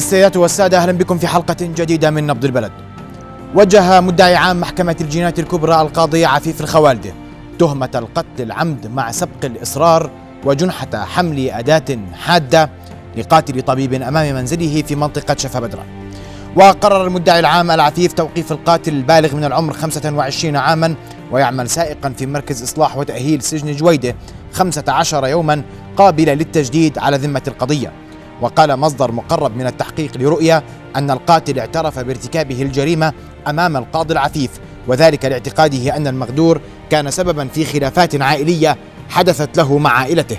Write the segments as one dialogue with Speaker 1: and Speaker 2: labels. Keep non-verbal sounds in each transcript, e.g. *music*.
Speaker 1: السيدات والسادة أهلا بكم في حلقة جديدة من نبض البلد وجه مدعي عام محكمة الجينات الكبرى القاضي عفيف الخوالدة تهمة القتل العمد مع سبق الإصرار وجنحة حمل أداة حادة لقاتل طبيب أمام منزله في منطقة شفا بدرة وقرر المدعي العام العفيف توقيف القاتل البالغ من العمر 25 عاما ويعمل سائقا في مركز إصلاح وتأهيل سجن جويدة 15 يوما قابلة للتجديد على ذمة القضية وقال مصدر مقرب من التحقيق لرؤية أن القاتل اعترف بارتكابه الجريمة أمام القاضي العفيف وذلك لاعتقاده أن المغدور كان سببا في خلافات عائلية حدثت له مع عائلته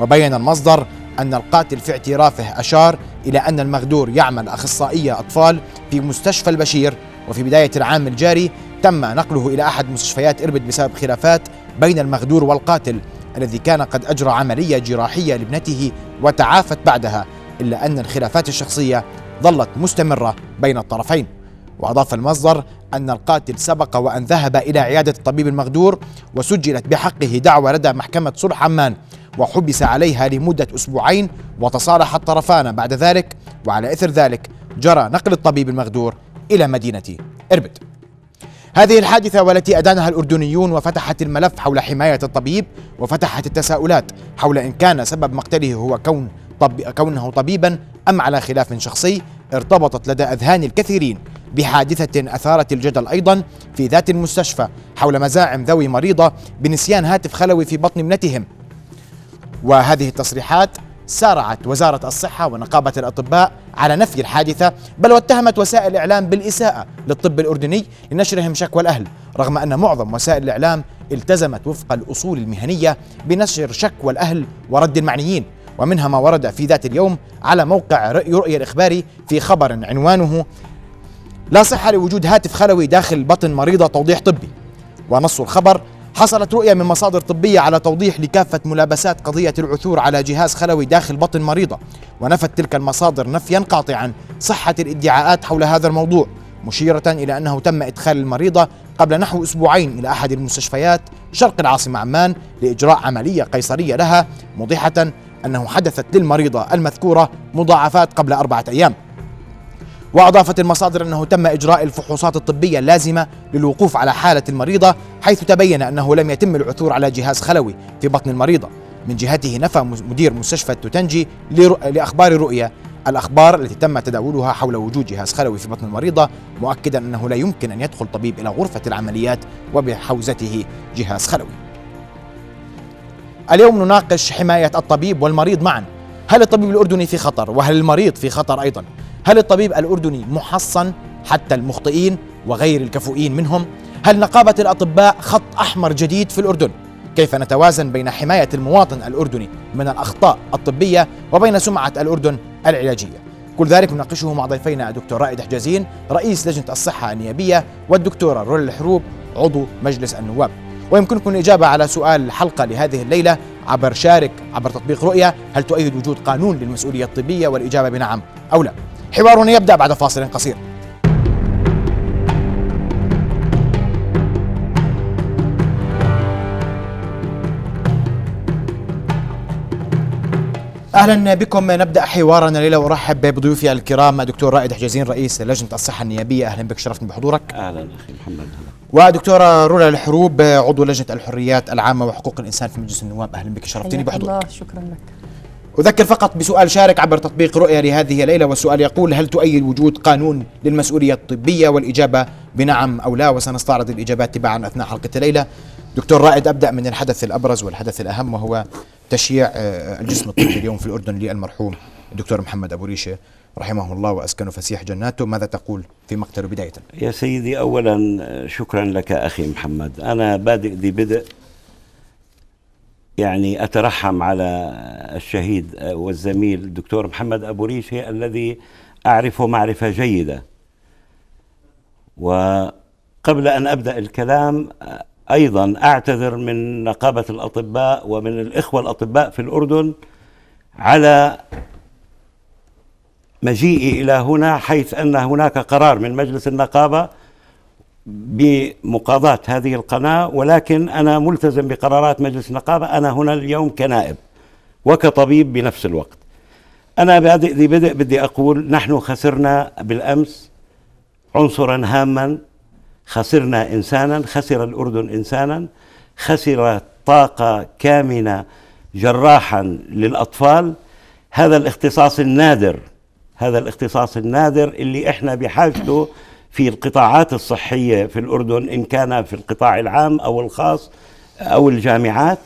Speaker 1: وبين المصدر أن القاتل في اعترافه أشار إلى أن المغدور يعمل أخصائية أطفال في مستشفى البشير وفي بداية العام الجاري تم نقله إلى أحد مستشفيات إربد بسبب خلافات بين المغدور والقاتل الذي كان قد أجرى عملية جراحية لابنته وتعافت بعدها إلا أن الخلافات الشخصية ظلت مستمرة بين الطرفين وأضاف المصدر أن القاتل سبق وأن ذهب إلى عيادة الطبيب المغدور وسجلت بحقه دعوى لدى محكمة صلح عمان وحبس عليها لمدة أسبوعين وتصالح الطرفان بعد ذلك وعلى إثر ذلك جرى نقل الطبيب المغدور إلى مدينة إربد هذه الحادثة والتي أدانها الأردنيون وفتحت الملف حول حماية الطبيب وفتحت التساؤلات حول إن كان سبب مقتله هو كون طب كونه طبيبا أم على خلاف شخصي ارتبطت لدى أذهان الكثيرين بحادثة أثارت الجدل أيضا في ذات المستشفى حول مزاعم ذوي مريضة بنسيان هاتف خلوي في بطن ابنتهم وهذه التصريحات سارعت وزارة الصحة ونقابة الأطباء على نفي الحادثة بل واتهمت وسائل الإعلام بالإساءة للطب الأردني لنشرهم شكوى الأهل رغم أن معظم وسائل الإعلام التزمت وفق الأصول المهنية بنشر شكوى الأهل ورد المعنيين ومنها ما ورد في ذات اليوم على موقع رؤية الإخباري في خبر عنوانه لا صحة لوجود هاتف خلوي داخل بطن مريضة توضيح طبي ونص الخبر حصلت رؤية من مصادر طبية على توضيح لكافة ملابسات قضية العثور على جهاز خلوي داخل بطن مريضة ونفت تلك المصادر نفيا قاطعا صحة الادعاءات حول هذا الموضوع مشيرة إلى أنه تم إدخال المريضة قبل نحو أسبوعين إلى أحد المستشفيات شرق العاصمة عمان لإجراء عملية قيصرية لها موضحة أنه حدثت للمريضة المذكورة مضاعفات قبل أربعة أيام وأضافت المصادر أنه تم إجراء الفحوصات الطبية اللازمة للوقوف على حالة المريضة حيث تبين أنه لم يتم العثور على جهاز خلوي في بطن المريضة من جهته نفى مدير مستشفى توتنجي لأخبار رؤية الأخبار التي تم تداولها حول وجود جهاز خلوي في بطن المريضة مؤكدا أنه لا يمكن أن يدخل طبيب إلى غرفة العمليات وبحوزته جهاز خلوي اليوم نناقش حماية الطبيب والمريض معا هل الطبيب الأردني في خطر وهل المريض في خطر أيضا هل الطبيب الأردني محصن حتى المخطئين وغير الكفؤين منهم؟ هل نقابة الأطباء خط أحمر جديد في الأردن؟ كيف نتوازن بين حماية المواطن الأردني من الأخطاء الطبية وبين سمعة الأردن العلاجية؟ كل ذلك نناقشه مع ضيفينا الدكتور رائد حجازين رئيس لجنة الصحة النيابية والدكتورة رولا الحروب عضو مجلس النواب ويمكنكم الإجابة على سؤال الحلقة لهذه الليلة عبر شارك عبر تطبيق رؤية هل تؤيد وجود قانون للمسؤولية الطبية والإجابة بنعم أو لا حوارنا يبدأ بعد فاصل قصير اهلا بكم نبدا حوارنا الليله وارحب بضيوفي الكرام دكتور رائد حجازين رئيس لجنه الصحه النيابيه اهلا بك شرفتني بحضورك اهلا
Speaker 2: اخي محمد
Speaker 1: ودكتوره رولا الحروب عضو لجنه الحريات العامه وحقوق الانسان في مجلس النواب اهلا بك شرفتني بحضورك
Speaker 3: الله شكرا لك
Speaker 1: أذكر فقط بسؤال شارك عبر تطبيق رؤيا لهذه الليلة والسؤال يقول هل تؤيد وجود قانون للمسؤولية الطبية والإجابة بنعم أو لا وسنستعرض الإجابات تباعا أثناء حلقة الليلة دكتور رائد أبدأ من الحدث الأبرز والحدث الأهم وهو تشييع آه، الجسم الطبي اليوم في الأردن للمرحوم الدكتور محمد أبو ريشة رحمه الله وأسكن فسيح جناته ماذا تقول في مقتله بداية
Speaker 2: يا سيدي أولا آه، شكرا لك أخي محمد أنا بادئ ذي بدء يعني أترحم على الشهيد والزميل الدكتور محمد أبو هي الذي أعرفه معرفة جيدة وقبل أن أبدأ الكلام أيضا أعتذر من نقابة الأطباء ومن الإخوة الأطباء في الأردن على مجيئي إلى هنا حيث أن هناك قرار من مجلس النقابة بمقاضاة هذه القناة ولكن أنا ملتزم بقرارات مجلس النقابة أنا هنا اليوم كنائب وكطبيب بنفس الوقت أنا بادئ بدء بدي أقول نحن خسرنا بالأمس عنصرا هاما خسرنا إنسانا خسر الأردن إنسانا خسر طاقة كامنة جراحا للأطفال هذا الاختصاص النادر هذا الاختصاص النادر اللي احنا بحاجته في القطاعات الصحية في الأردن إن كان في القطاع العام أو الخاص أو الجامعات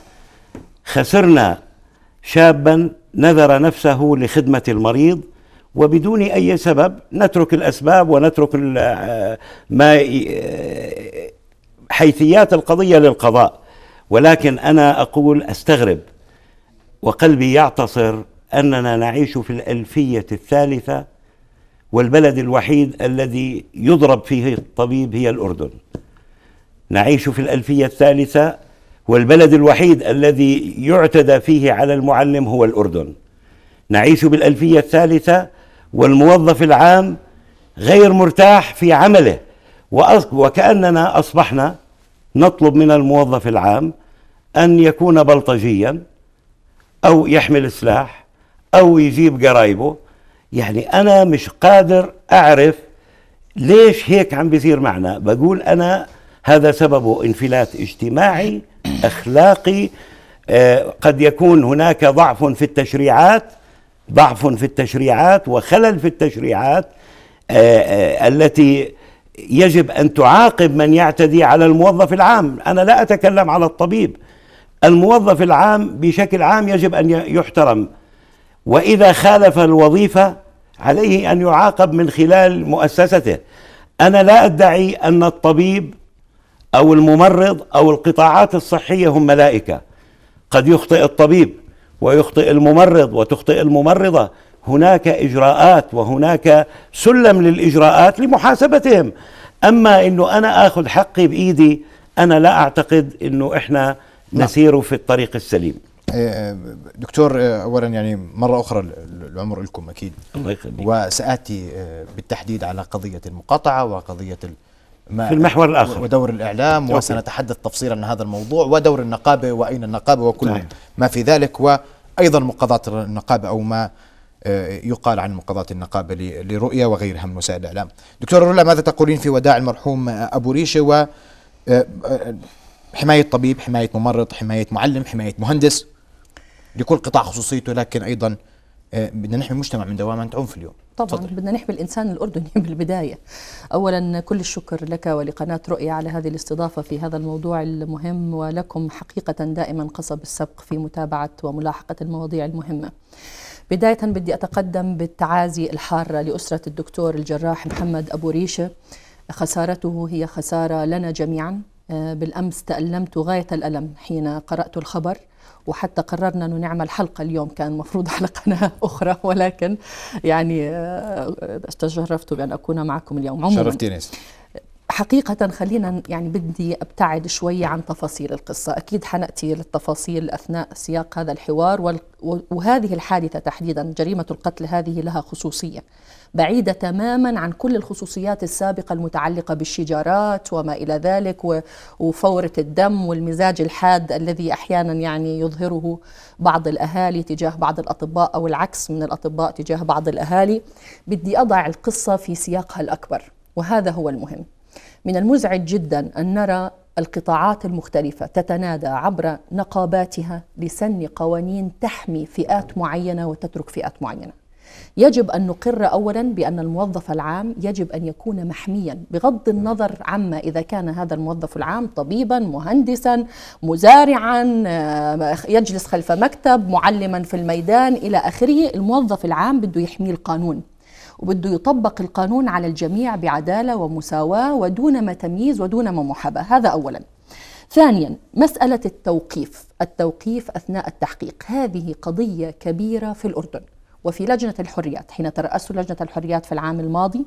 Speaker 2: خسرنا شابا نذر نفسه لخدمة المريض وبدون أي سبب نترك الأسباب ونترك ما حيثيات القضية للقضاء ولكن أنا أقول أستغرب وقلبي يعتصر أننا نعيش في الألفية الثالثة والبلد الوحيد الذي يضرب فيه الطبيب هي الأردن نعيش في الألفية الثالثة والبلد الوحيد الذي يعتدى فيه على المعلم هو الأردن نعيش بالألفية الثالثة والموظف العام غير مرتاح في عمله وكأننا أصبحنا نطلب من الموظف العام أن يكون بلطجيا أو يحمل سلاح أو يجيب قرايبه يعني انا مش قادر اعرف ليش هيك عم بيصير معنا بقول انا هذا سببه انفلات اجتماعي اخلاقي آه قد يكون هناك ضعف في التشريعات ضعف في التشريعات وخلل في التشريعات آه آه التي يجب ان تعاقب من يعتدي على الموظف العام انا لا اتكلم على الطبيب الموظف العام بشكل عام يجب ان يحترم واذا خالف الوظيفه عليه ان يعاقب من خلال مؤسسته انا لا ادعي ان الطبيب او الممرض او القطاعات الصحيه هم ملائكه قد يخطئ الطبيب ويخطئ الممرض وتخطئ الممرضه هناك اجراءات وهناك سلم للاجراءات لمحاسبتهم اما انه انا اخذ حقي بايدي انا لا اعتقد انه احنا نعم. نسير في الطريق السليم إيه، إيه،
Speaker 1: دكتور إيه، اولا يعني مره اخرى العمر لكم اكيد الله يخليك وساتي بالتحديد على قضيه المقاطعه وقضيه الم... في المحور الاخر ودور الاعلام أوكي. وسنتحدث تفصيلا عن هذا الموضوع ودور النقابه واين النقابه وكل نعم. ما في ذلك وايضا مقاضاه النقابه او ما يقال عن مقاضاة النقابة لرؤية وغيرها من وسائل الإعلام دكتور رولا ماذا تقولين في وداع المرحوم أبو ريشة و حماية طبيب حماية ممرض حماية معلم حماية مهندس لكل قطاع خصوصيته لكن ايضا آه، بدنا نحمي المجتمع من دوامة عنف اليوم
Speaker 3: طبعا صدر. بدنا نحمي الانسان الاردني *laughs* بالبدايه اولا كل الشكر لك ولقناه رؤيا على هذه الاستضافه في هذا الموضوع المهم ولكم حقيقه دائما قصب السبق في متابعه وملاحقه المواضيع المهمه بداية بدي أتقدم بالتعازي الحارة لأسرة الدكتور الجراح محمد أبو ريشة خسارته هي خسارة لنا جميعا آه، بالأمس تألمت غاية الألم حين قرأت الخبر وحتى قررنا أنه نعمل حلقة اليوم كان المفروض *laughs* على قناة أخرى ولكن يعني آه، آه، تشرفت بأن أكون معكم اليوم عموما شرفتيني حقيقة خلينا يعني بدي أبتعد شوي عن تفاصيل القصة أكيد حنأتي للتفاصيل أثناء سياق هذا الحوار وهذه الحادثة تحديدا جريمة القتل هذه لها خصوصية بعيدة تماما عن كل الخصوصيات السابقة المتعلقة بالشجارات وما إلى ذلك وفورة الدم والمزاج الحاد الذي أحيانا يعني يظهره بعض الأهالي تجاه بعض الأطباء أو العكس من الأطباء تجاه بعض الأهالي بدي أضع القصة في سياقها الأكبر وهذا هو المهم من المزعج جدا أن نرى القطاعات المختلفة تتنادى عبر نقاباتها لسن قوانين تحمي فئات معينة وتترك فئات معينة. يجب أن نقر أولا بأن الموظف العام يجب أن يكون محميا بغض النظر عما إذا كان هذا الموظف العام طبيبا مهندسا مزارعا آه، يجلس خلف مكتب معلما في الميدان إلى آخره الموظف العام بده يحميه القانون وبده يطبق القانون على الجميع بعدالة ومساواة ودون ما تمييز ودون ما محاباة هذا أولا ثانيا مسألة التوقيف التوقيف أثناء التحقيق هذه قضية كبيرة في الأردن وفي لجنة الحريات حين ترأسه لجنة الحريات في العام الماضي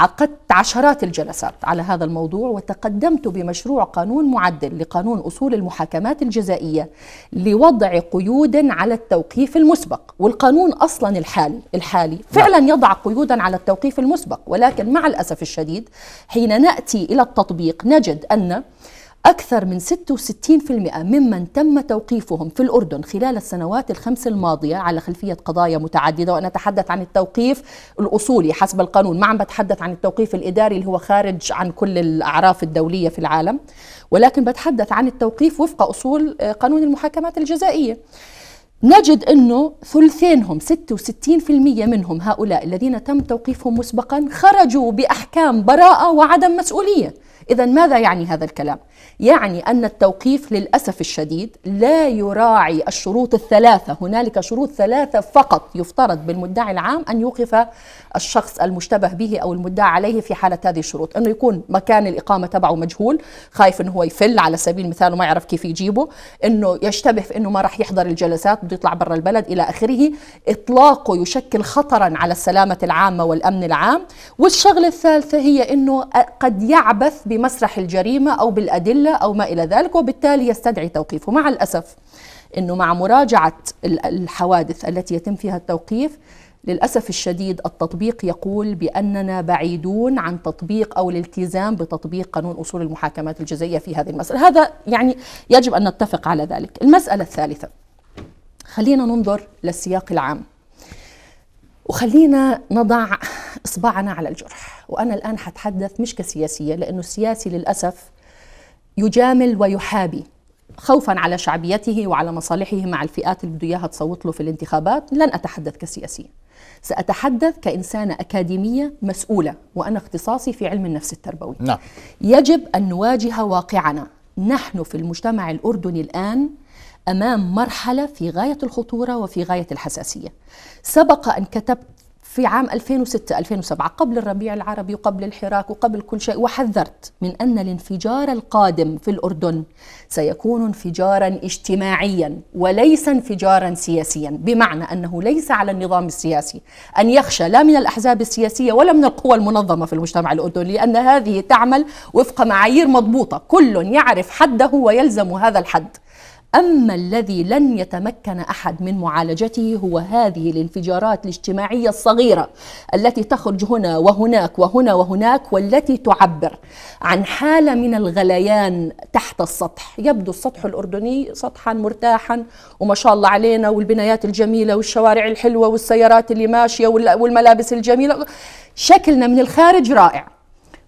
Speaker 3: عقدت عشرات الجلسات على هذا الموضوع وتقدمت بمشروع قانون معدل لقانون اصول المحاكمات الجزائيه لوضع قيودا على التوقيف المسبق والقانون اصلا الحالي الحالي نعم. فعلا يضع قيودا على التوقيف المسبق ولكن مع الاسف الشديد حين ناتي الى التطبيق نجد ان أكثر من 66% ممن تم توقيفهم في الأردن خلال السنوات الخمس الماضية على خلفية قضايا متعددة وأنا أتحدث عن التوقيف الأصولي حسب القانون ما عم بتحدث عن التوقيف الإداري اللي هو خارج عن كل الأعراف الدولية في العالم ولكن بتحدث عن التوقيف وفق أصول آه، قانون المحاكمات الجزائية نجد انه ثلثينهم 66% منهم هؤلاء الذين تم توقيفهم مسبقا خرجوا باحكام براءه وعدم مسؤوليه، اذا ماذا يعني هذا الكلام؟ يعني أن التوقيف للأسف الشديد لا يراعي الشروط الثلاثة هنالك شروط ثلاثة فقط يفترض بالمدعي العام أن يوقف الشخص المشتبه به أو المدعى عليه في حالة هذه الشروط أنه يكون مكان الإقامة تبعه مجهول خايف أنه هو يفل على سبيل المثال وما يعرف كيف يجيبه أنه يشتبه في أنه ما راح يحضر الجلسات بده يطلع برا البلد إلى آخره إطلاقه يشكل خطرا على السلامة العامة والأمن العام والشغلة الثالثة هي أنه قد يعبث بمسرح الجريمة أو بالأدلة أو ما إلى ذلك وبالتالي يستدعي توقيفه مع الأسف أنه مع مراجعة الحوادث التي يتم فيها التوقيف للأسف الشديد التطبيق يقول بأننا بعيدون عن تطبيق أو الالتزام بتطبيق قانون أصول المحاكمات الجزائية في هذه المسألة هذا يعني يجب أن نتفق على ذلك المسألة الثالثة خلينا ننظر للسياق العام وخلينا نضع إصبعنا على الجرح وأنا الآن حتحدث مش كسياسية لأنه السياسي للأسف يجامل ويحابي خوفا على شعبيته وعلى مصالحه مع الفئات اللي بده اياها تصوت له في الانتخابات لن اتحدث كسياسيه سأتحدث كإنسانة أكاديمية مسؤولة وأنا اختصاصي في علم النفس التربوي نعم. يجب أن نواجه واقعنا نحن في المجتمع الأردني الآن أمام مرحلة في غاية الخطورة وفي غاية الحساسية سبق أن كتبت في عام 2006 2007 قبل الربيع العربي وقبل الحراك وقبل كل شيء وحذرت من ان الانفجار القادم في الاردن سيكون انفجارا اجتماعيا وليس انفجارا سياسيا بمعنى انه ليس على النظام السياسي ان يخشى لا من الاحزاب السياسيه ولا من القوى المنظمه في المجتمع الاردني لان هذه تعمل وفق معايير مضبوطه كل يعرف حده ويلزم هذا الحد أما الذي لن يتمكن أحد من معالجته هو هذه الانفجارات الاجتماعية الصغيرة التي تخرج هنا وهناك وهنا وهناك والتي تعبر عن حالة من الغليان تحت السطح يبدو السطح الأردني سطحا مرتاحا وما شاء الله علينا والبنايات الجميلة والشوارع الحلوة والسيارات اللي ماشية والملابس الجميلة شكلنا من الخارج رائع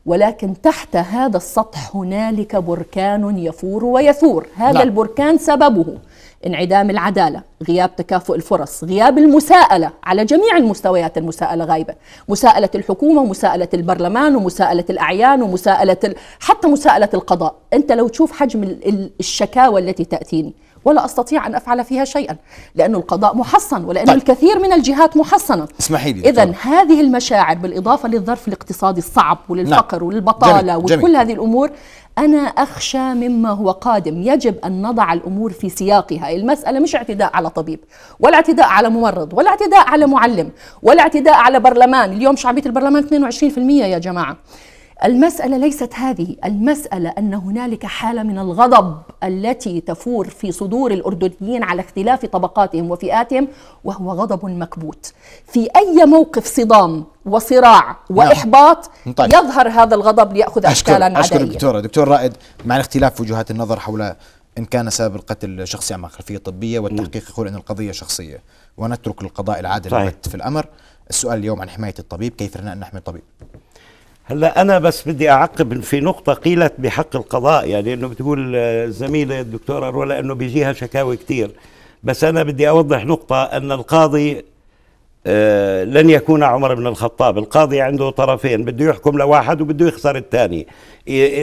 Speaker 3: ولكن تحت هذا السطح هنالك بركان يفور ويثور هذا لا. نعم. البركان سببه انعدام العداله غياب تكافؤ الفرص غياب المساءله على جميع المستويات المساءله غايبه مساءله الحكومه مساءله البرلمان ومساءله الاعيان ومساءله ال... حتى مساءله القضاء انت لو تشوف حجم الشكاوى التي تاتيني ولا استطيع ان افعل فيها شيئا لأن القضاء محصن ولأن طيب. الكثير من الجهات محصنه اسمحي لي اذا هذه المشاعر بالاضافه للظرف الاقتصادي الصعب وللفقر نعم. وللبطاله جميل. وكل جميل. هذه الامور انا اخشى مما هو قادم يجب ان نضع الامور في سياقها المساله مش اعتداء على طبيب ولا اعتداء على ممرض ولا اعتداء على معلم ولا اعتداء على برلمان اليوم شعبيه البرلمان 22% يا جماعه المسألة ليست هذه، المسألة أن هنالك حالة من الغضب التي تفور في صدور الأردنيين على اختلاف طبقاتهم وفئاتهم وهو غضب مكبوت. في أي موقف صدام وصراع نعم. وإحباط نعم. طيب. يظهر هذا الغضب ليأخذ اشكالا أشكالا أشكر دكتورة،
Speaker 1: دكتور رائد مع اختلاف وجهات النظر حول إن كان سبب القتل شخصي أم خلفية طبية نعم. والتحقيق يقول أن القضية شخصية ونترك القضاء العادل طيب. في الأمر. السؤال اليوم عن حماية الطبيب، كيف لنا أن نحمي
Speaker 2: الطبيب؟ هلا انا بس بدي اعقب في نقطه قيلت بحق القضاء يعني انه بتقول الزميله آه، الدكتوره رولا انه بيجيها شكاوي كثير بس انا بدي اوضح نقطه ان القاضي آه، لن يكون عمر بن الخطاب القاضي عنده طرفين بده يحكم لواحد وبده يخسر الثاني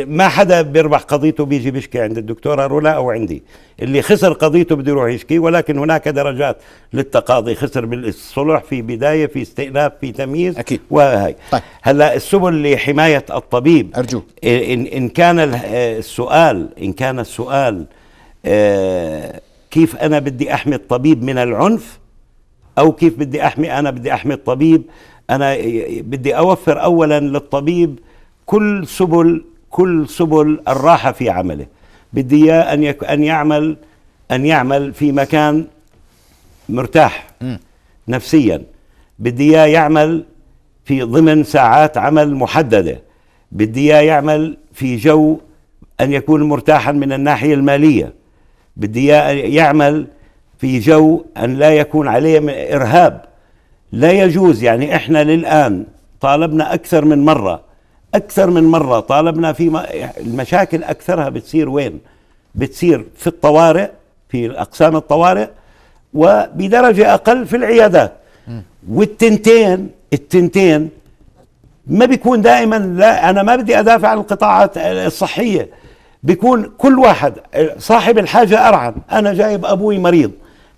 Speaker 2: ما حدا بيربح قضيته بيجي بيشكي عند الدكتوره رولا او عندي اللي خسر قضيته بده يروح يشكي ولكن هناك درجات للتقاضي خسر بالصلح في بدايه في استئناف في تمييز اكيد وهي طيب. هلا السبل لحمايه الطبيب ارجوك ان ان كان آه، السؤال ان كان السؤال آه، كيف انا بدي احمي الطبيب من العنف او كيف بدي احمي انا بدي احمي الطبيب انا بدي اوفر اولا للطبيب كل سبل كل سبل الراحه في عمله بدي اياه ان ان يعمل ان يعمل في مكان مرتاح نفسيا بدي اياه يعمل في ضمن ساعات عمل محدده بدي اياه يعمل في جو ان يكون مرتاحا من الناحيه الماليه بدي اياه يعمل في جو أن لا يكون عليه من إرهاب لا يجوز يعني إحنا للآن طالبنا أكثر من مرة أكثر من مرة طالبنا في المشاكل أكثرها بتصير وين بتصير في الطوارئ في أقسام الطوارئ وبدرجة أقل في العيادات والتنتين التنتين ما بيكون دائما لا أنا ما بدي أدافع عن القطاعات الصحية بيكون كل واحد صاحب الحاجة أرعن أنا جايب أبوي مريض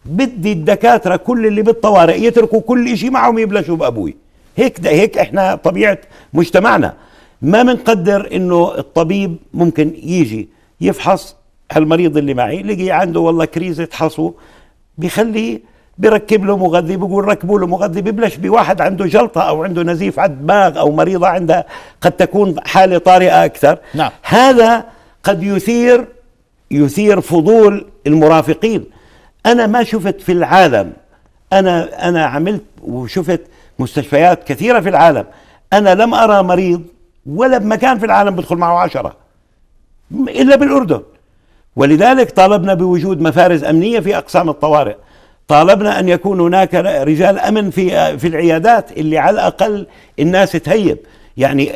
Speaker 2: بدي الدكاتره كل اللي بالطوارئ يتركوا كل شيء معهم يبلشوا بابوي هيك ده هيك احنا طبيعه مجتمعنا ما بنقدر انه الطبيب ممكن يجي يفحص هالمريض اللي معي لقي عنده والله كريزه حصو بخليه بركب له مغذي بقول ركبوا له مغذي ببلش بواحد عنده جلطة أو عنده نزيف على الدماغ أو مريضة عندها قد تكون حالة طارئة أكثر نعم. هذا قد يثير يثير فضول المرافقين انا ما شفت في العالم انا انا عملت وشفت مستشفيات كثيره في العالم انا لم ارى مريض ولا بمكان في العالم بدخل معه عشرة الا بالاردن ولذلك طالبنا بوجود مفارز امنيه في اقسام الطوارئ طالبنا ان يكون هناك رجال امن في في العيادات اللي على الاقل الناس تهيب يعني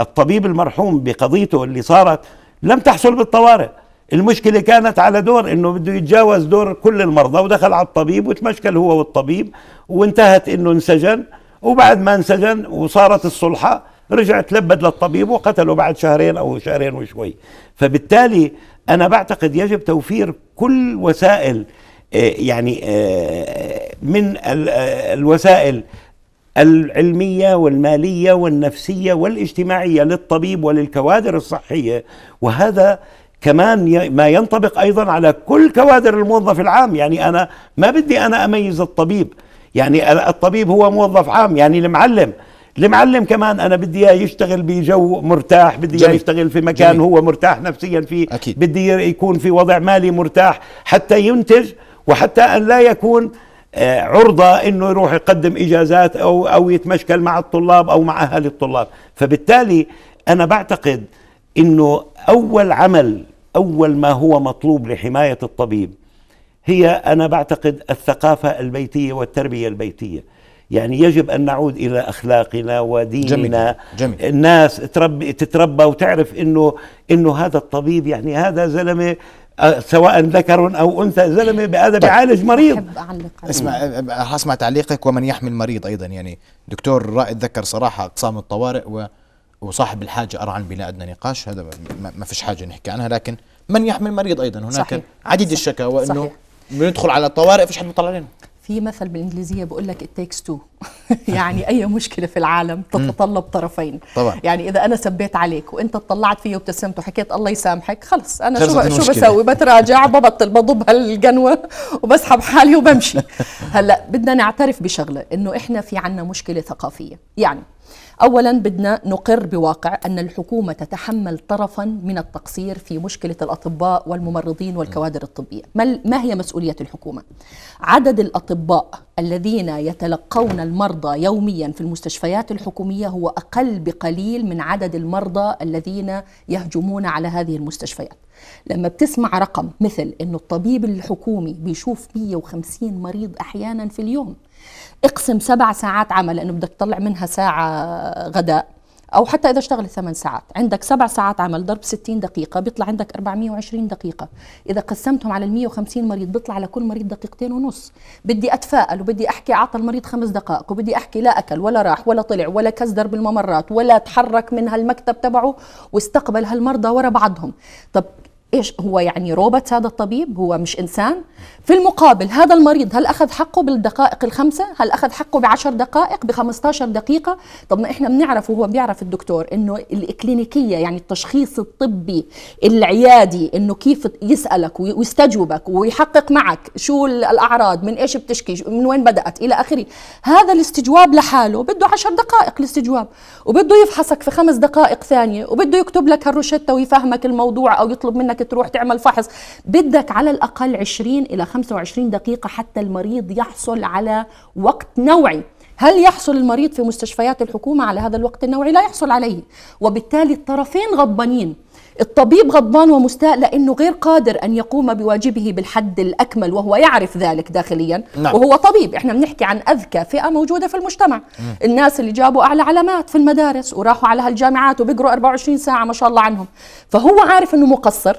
Speaker 2: الطبيب المرحوم بقضيته اللي صارت لم تحصل بالطوارئ المشكله كانت على دور انه بده يتجاوز دور كل المرضى ودخل على الطبيب وتمشكل هو والطبيب وانتهت انه انسجن وبعد ما انسجن وصارت الصلحه رجع تلبد للطبيب وقتله بعد شهرين او شهرين وشوي فبالتالي انا بعتقد يجب توفير كل وسائل آه، يعني آه، من آه، الوسائل العلميه والماليه والنفسيه والاجتماعيه للطبيب وللكوادر الصحيه وهذا كمان ما ينطبق ايضا على كل كوادر الموظف العام يعني انا ما بدي انا اميز الطبيب يعني الطبيب هو موظف عام يعني المعلم المعلم كمان انا بدي اياه يشتغل بجو مرتاح بدي اياه يشتغل في مكان جميل. هو مرتاح نفسيا فيه أكيد. بدي يكون في وضع مالي مرتاح حتى ينتج وحتى ان لا يكون آه، عرضة انه يروح يقدم اجازات او او يتمشكل مع الطلاب او مع اهالي الطلاب فبالتالي انا بعتقد انه اول عمل اول ما هو مطلوب لحمايه الطبيب هي انا بعتقد الثقافه البيتيه والتربيه البيتيه يعني يجب ان نعود الى اخلاقنا وديننا جميل. جميل. الناس تربي تتربى وتعرف انه انه هذا الطبيب يعني هذا زلمه آه، سواء ذكر او انثى زلمه هذا طيب. بيعالج
Speaker 1: مريض اسمع اسمع تعليقك ومن يحمي المريض ايضا يعني دكتور رائد ذكر صراحه اقسام الطوارئ و وصاحب الحاجه ارى عن بناء أدنى نقاش هذا ما فيش حاجه نحكي عنها لكن من يحمل مريض ايضا هناك صحيح. عديد صحيح. الشكاوى انه بندخل على الطوارئ فيش حد بيطلع لنا
Speaker 3: في مثل بالانجليزيه بقول لك takes تو *laughs* يعني اي مشكله في العالم تتطلب طرفين طبعا يعني اذا انا سبيت عليك وانت اطلعت فيه وابتسمت وحكيت الله يسامحك خلص انا شو شو بسوي بتراجع ببطل بضب هالجنوه وبسحب حالي وبمشي *laughs* هلا بدنا نعترف بشغله انه احنا في عنا مشكله ثقافيه يعني اولا بدنا نقر بواقع ان الحكومه تتحمل طرفا من التقصير في مشكله الاطباء والممرضين والكوادر الطبيه ما هي مسؤوليه الحكومه عدد الاطباء الذين يتلقون المرضى يوميا في المستشفيات الحكوميه هو اقل بقليل من عدد المرضى الذين يهجمون على هذه المستشفيات لما بتسمع رقم مثل انه الطبيب الحكومي بيشوف 150 مريض احيانا في اليوم اقسم سبع ساعات عمل لانه بدك تطلع منها ساعه غداء او حتى اذا اشتغلت ثمان ساعات عندك سبع ساعات عمل ضرب 60 دقيقه بيطلع عندك 420 دقيقه اذا قسمتهم على ال 150 مريض بيطلع على كل مريض دقيقتين ونص بدي اتفائل وبدي احكي اعطى المريض خمس دقائق وبدي احكي لا اكل ولا راح ولا طلع ولا كزدر بالممرات ولا تحرك من هالمكتب تبعه واستقبل هالمرضى ورا بعضهم طب ايش هو يعني روبوت هذا الطبيب هو مش انسان في المقابل هذا المريض هل اخذ حقه بالدقائق الخمسه هل اخذ حقه بعشر دقائق ب15 دقيقه طب ما احنا بنعرف وهو بيعرف الدكتور انه الاكلينيكيه يعني التشخيص الطبي العيادي انه كيف يسالك ويستجوبك ويحقق معك شو الاعراض من ايش بتشكي من وين بدات الى اخره هذا الاستجواب لحاله بده 10 دقائق الاستجواب وبده يفحصك في خمس دقائق ثانيه وبده يكتب لك الروشته ويفهمك الموضوع او يطلب منك تروح تعمل فحص بدك على الأقل 20 إلى 25 دقيقة حتى المريض يحصل على وقت نوعي هل يحصل المريض في مستشفيات الحكومة على هذا الوقت النوعي؟ لا يحصل عليه وبالتالي الطرفين غضبانين الطبيب غضبان ومستاء لانه غير قادر ان يقوم بواجبه بالحد الاكمل وهو يعرف ذلك داخليا نعم. وهو طبيب احنا بنحكي عن اذكى فئه موجوده في المجتمع م. الناس اللي جابوا اعلى علامات في المدارس وراحوا على هالجامعات وبقروا 24 ساعه ما شاء الله عنهم فهو عارف انه مقصر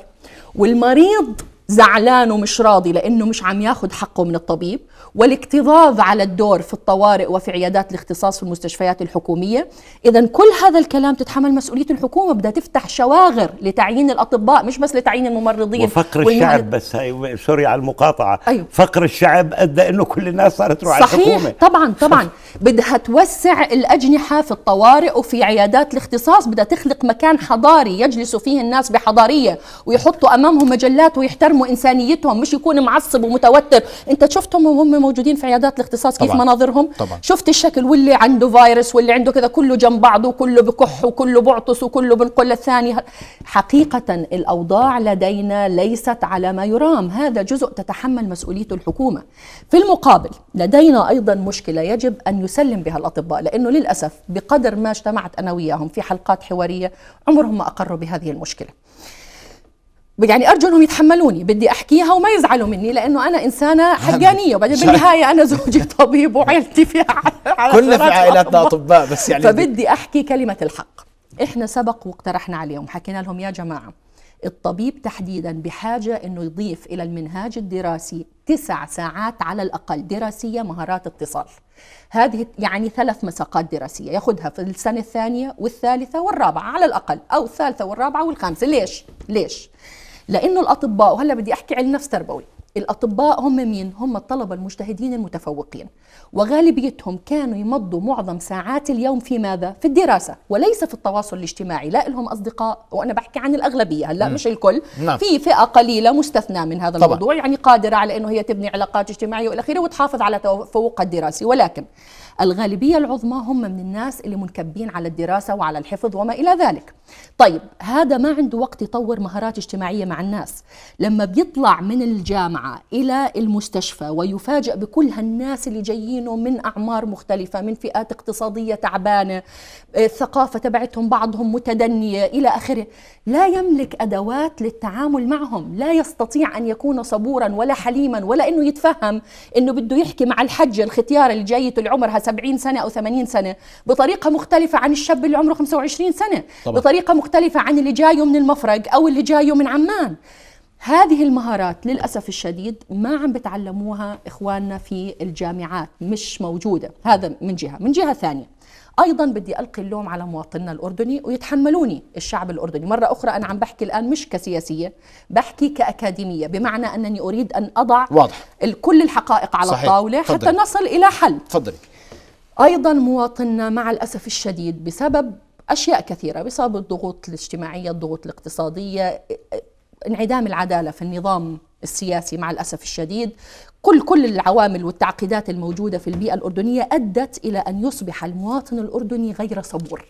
Speaker 3: والمريض زعلان ومش راضي لانه مش عم ياخذ حقه من الطبيب والاكتظاظ على الدور في الطوارئ وفي عيادات الاختصاص في المستشفيات الحكوميه اذا كل هذا الكلام تتحمل مسؤوليه الحكومه بدها تفتح شواغر لتعيين الاطباء مش بس لتعيين الممرضين وفقر الشعب
Speaker 2: بس هاي سوري على المقاطعه أيوه. فقر الشعب ادى انه كل الناس صارت تروح على الحكومه
Speaker 3: طبعا طبعا بدها توسع الاجنحه في الطوارئ وفي عيادات الاختصاص بدها تخلق مكان حضاري يجلس فيه الناس بحضاريه ويحطوا امامهم مجلات ويحترموا يحترموا انسانيتهم مش يكون معصب ومتوتر انت شفتهم وهم موجودين في عيادات الاختصاص كيف طبعًا. مناظرهم طبعًا. شفت الشكل واللي عنده فيروس واللي عنده كذا كله جنب بعضه وكله بكح وكله بعطس وكله بنقل الثاني حقيقه الاوضاع لدينا ليست على ما يرام هذا جزء تتحمل مسؤوليته الحكومه في المقابل لدينا ايضا مشكله يجب ان يسلم بها الاطباء لانه للاسف بقدر ما اجتمعت انا وياهم في حلقات حواريه عمرهم ما اقروا بهذه المشكله يعني ارجو انهم يتحملوني بدي احكيها وما يزعلوا مني لانه انا انسانه حقانيه وبعدين بالنهايه انا زوجي *laughs* طبيب وعيلتي فيها على كلنا في عائلاتنا اطباء بس يعني فبدي احكي كلمه الحق احنا سبق واقترحنا عليهم حكينا لهم يا جماعه الطبيب تحديدا بحاجه انه يضيف الى المنهاج الدراسي تسع ساعات على الاقل دراسيه مهارات اتصال هذه يعني ثلاث مساقات دراسيه ياخذها في السنه الثانيه والثالثه والرابعه على الاقل او الثالثه والرابعه والخامسه ليش ليش لانه الاطباء وهلا بدي احكي علم نفس تربوي الأطباء هم مين؟ هم الطلبة المجتهدين المتفوقين وغالبيتهم كانوا يمضوا معظم ساعات اليوم في ماذا؟ في الدراسة وليس في التواصل الاجتماعي لا لهم أصدقاء وأنا بحكي عن الأغلبية هلا مش الكل نعم. في فئة قليلة مستثناة من هذا طبعا. الموضوع يعني قادرة على أنه هي تبني علاقات اجتماعية وإلى آخره وتحافظ على تفوقها الدراسي ولكن الغالبية العظمى هم من الناس اللي منكبين على الدراسة وعلى الحفظ وما إلى ذلك طيب هذا ما عنده وقت يطور مهارات اجتماعية مع الناس لما بيطلع من الجامعة إلى المستشفى ويفاجأ بكل هالناس اللي جايينه من أعمار مختلفة من فئات اقتصادية تعبانة آه، الثقافة تبعتهم بعضهم متدنية إلى آخره لا يملك أدوات للتعامل معهم لا يستطيع أن يكون صبورا ولا حليما ولا أنه يتفهم أنه بده يحكي مع الحج الختيار اللي جايته العمر 70 سنه او 80 سنه بطريقه مختلفه عن الشاب اللي عمره 25 سنه طبعا. بطريقه مختلفه عن اللي جايه من المفرق او اللي جايه من عمان هذه المهارات للأسف الشديد ما عم بتعلموها إخواننا في الجامعات مش موجودة هذا من جهة من جهة ثانية أيضا بدي ألقي اللوم على مواطننا الأردني ويتحملوني الشعب الأردني مرة أخرى أنا عم بحكي الآن مش كسياسية بحكي كأكاديمية بمعنى أنني أريد أن أضع واضح. كل الحقائق على صحيح. الطاولة فضل. حتى نصل إلى حل تفضلي ايضا مواطننا مع الاسف الشديد بسبب اشياء كثيره بسبب الضغوط الاجتماعيه الضغوط الاقتصاديه انعدام العداله في النظام السياسي مع الاسف الشديد كل كل العوامل والتعقيدات الموجوده في البيئه الاردنيه ادت الى ان يصبح المواطن الاردني غير صبور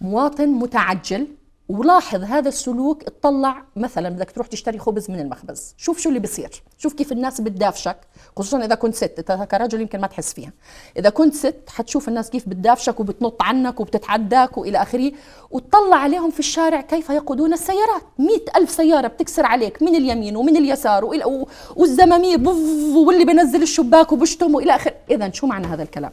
Speaker 3: مواطن متعجل ولاحظ هذا السلوك اطلع مثلا بدك تروح تشتري خبز من المخبز شوف شو اللي بصير شوف كيف الناس بتدافشك خصوصا اذا كنت ست انت كرجل يمكن ما تحس فيها اذا كنت ست حتشوف الناس كيف بتدافشك وبتنط عنك وبتتعداك والى اخره وتطلع عليهم في الشارع كيف يقودون السيارات مئة ألف سيارة بتكسر عليك من اليمين ومن اليسار والزمامير واللي بنزل الشباك وبشتم والى اخره اذا شو معنى هذا الكلام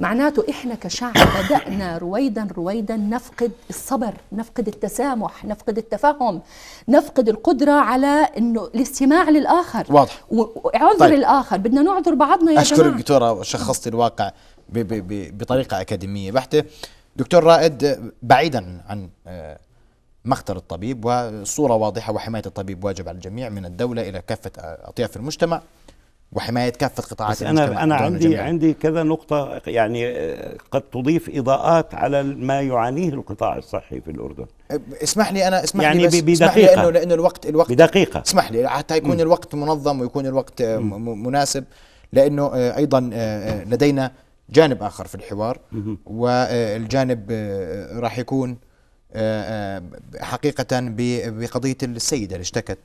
Speaker 3: معناته إحنا كشعب بدأنا رويدا رويدا نفقد الصبر نفقد التسامح نفقد التفهم نفقد القدرة على أنه الاستماع للآخر واضح وعذر طيب. الآخر بدنا نعذر بعضنا يا أشكرك
Speaker 1: دكتورة شخصت الواقع ب ب ب بطريقة أكاديمية بحتة دكتور رائد بعيدا عن آه، مختر الطبيب والصورة واضحة وحماية الطبيب واجب على الجميع من الدولة إلى كافة أطياف المجتمع وحمايه كافه قطاعات انا انا عندي
Speaker 2: عندي كذا نقطه يعني آه، قد تضيف اضاءات على ما يعانيه القطاع الصحي في الاردن
Speaker 1: اسمح لي انا اسمح يعني لي بس بدقيقة اسمح لي لانه لانه الوقت الوقت بدقيقه اسمح لي حتى يكون م. الوقت منظم ويكون الوقت آه، م. مناسب لانه آه، ايضا لدينا جانب اخر في الحوار والجانب راح يكون حقيقه بقضيه السيده اللي اشتكت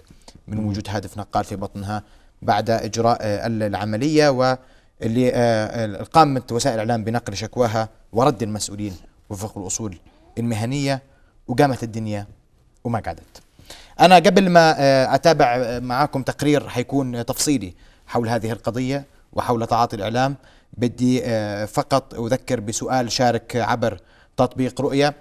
Speaker 1: من وجود هاتف نقال في بطنها بعد إجراء آه، العملية واللي آه، آه، قامت وسائل الإعلام بنقل شكواها ورد المسؤولين وفق الأصول المهنية وقامت الدنيا وما قعدت أنا قبل ما أتابع معاكم تقرير حيكون تفصيلي حول هذه القضية وحول تعاطي الإعلام بدي فقط أذكر بسؤال شارك عبر تطبيق رؤية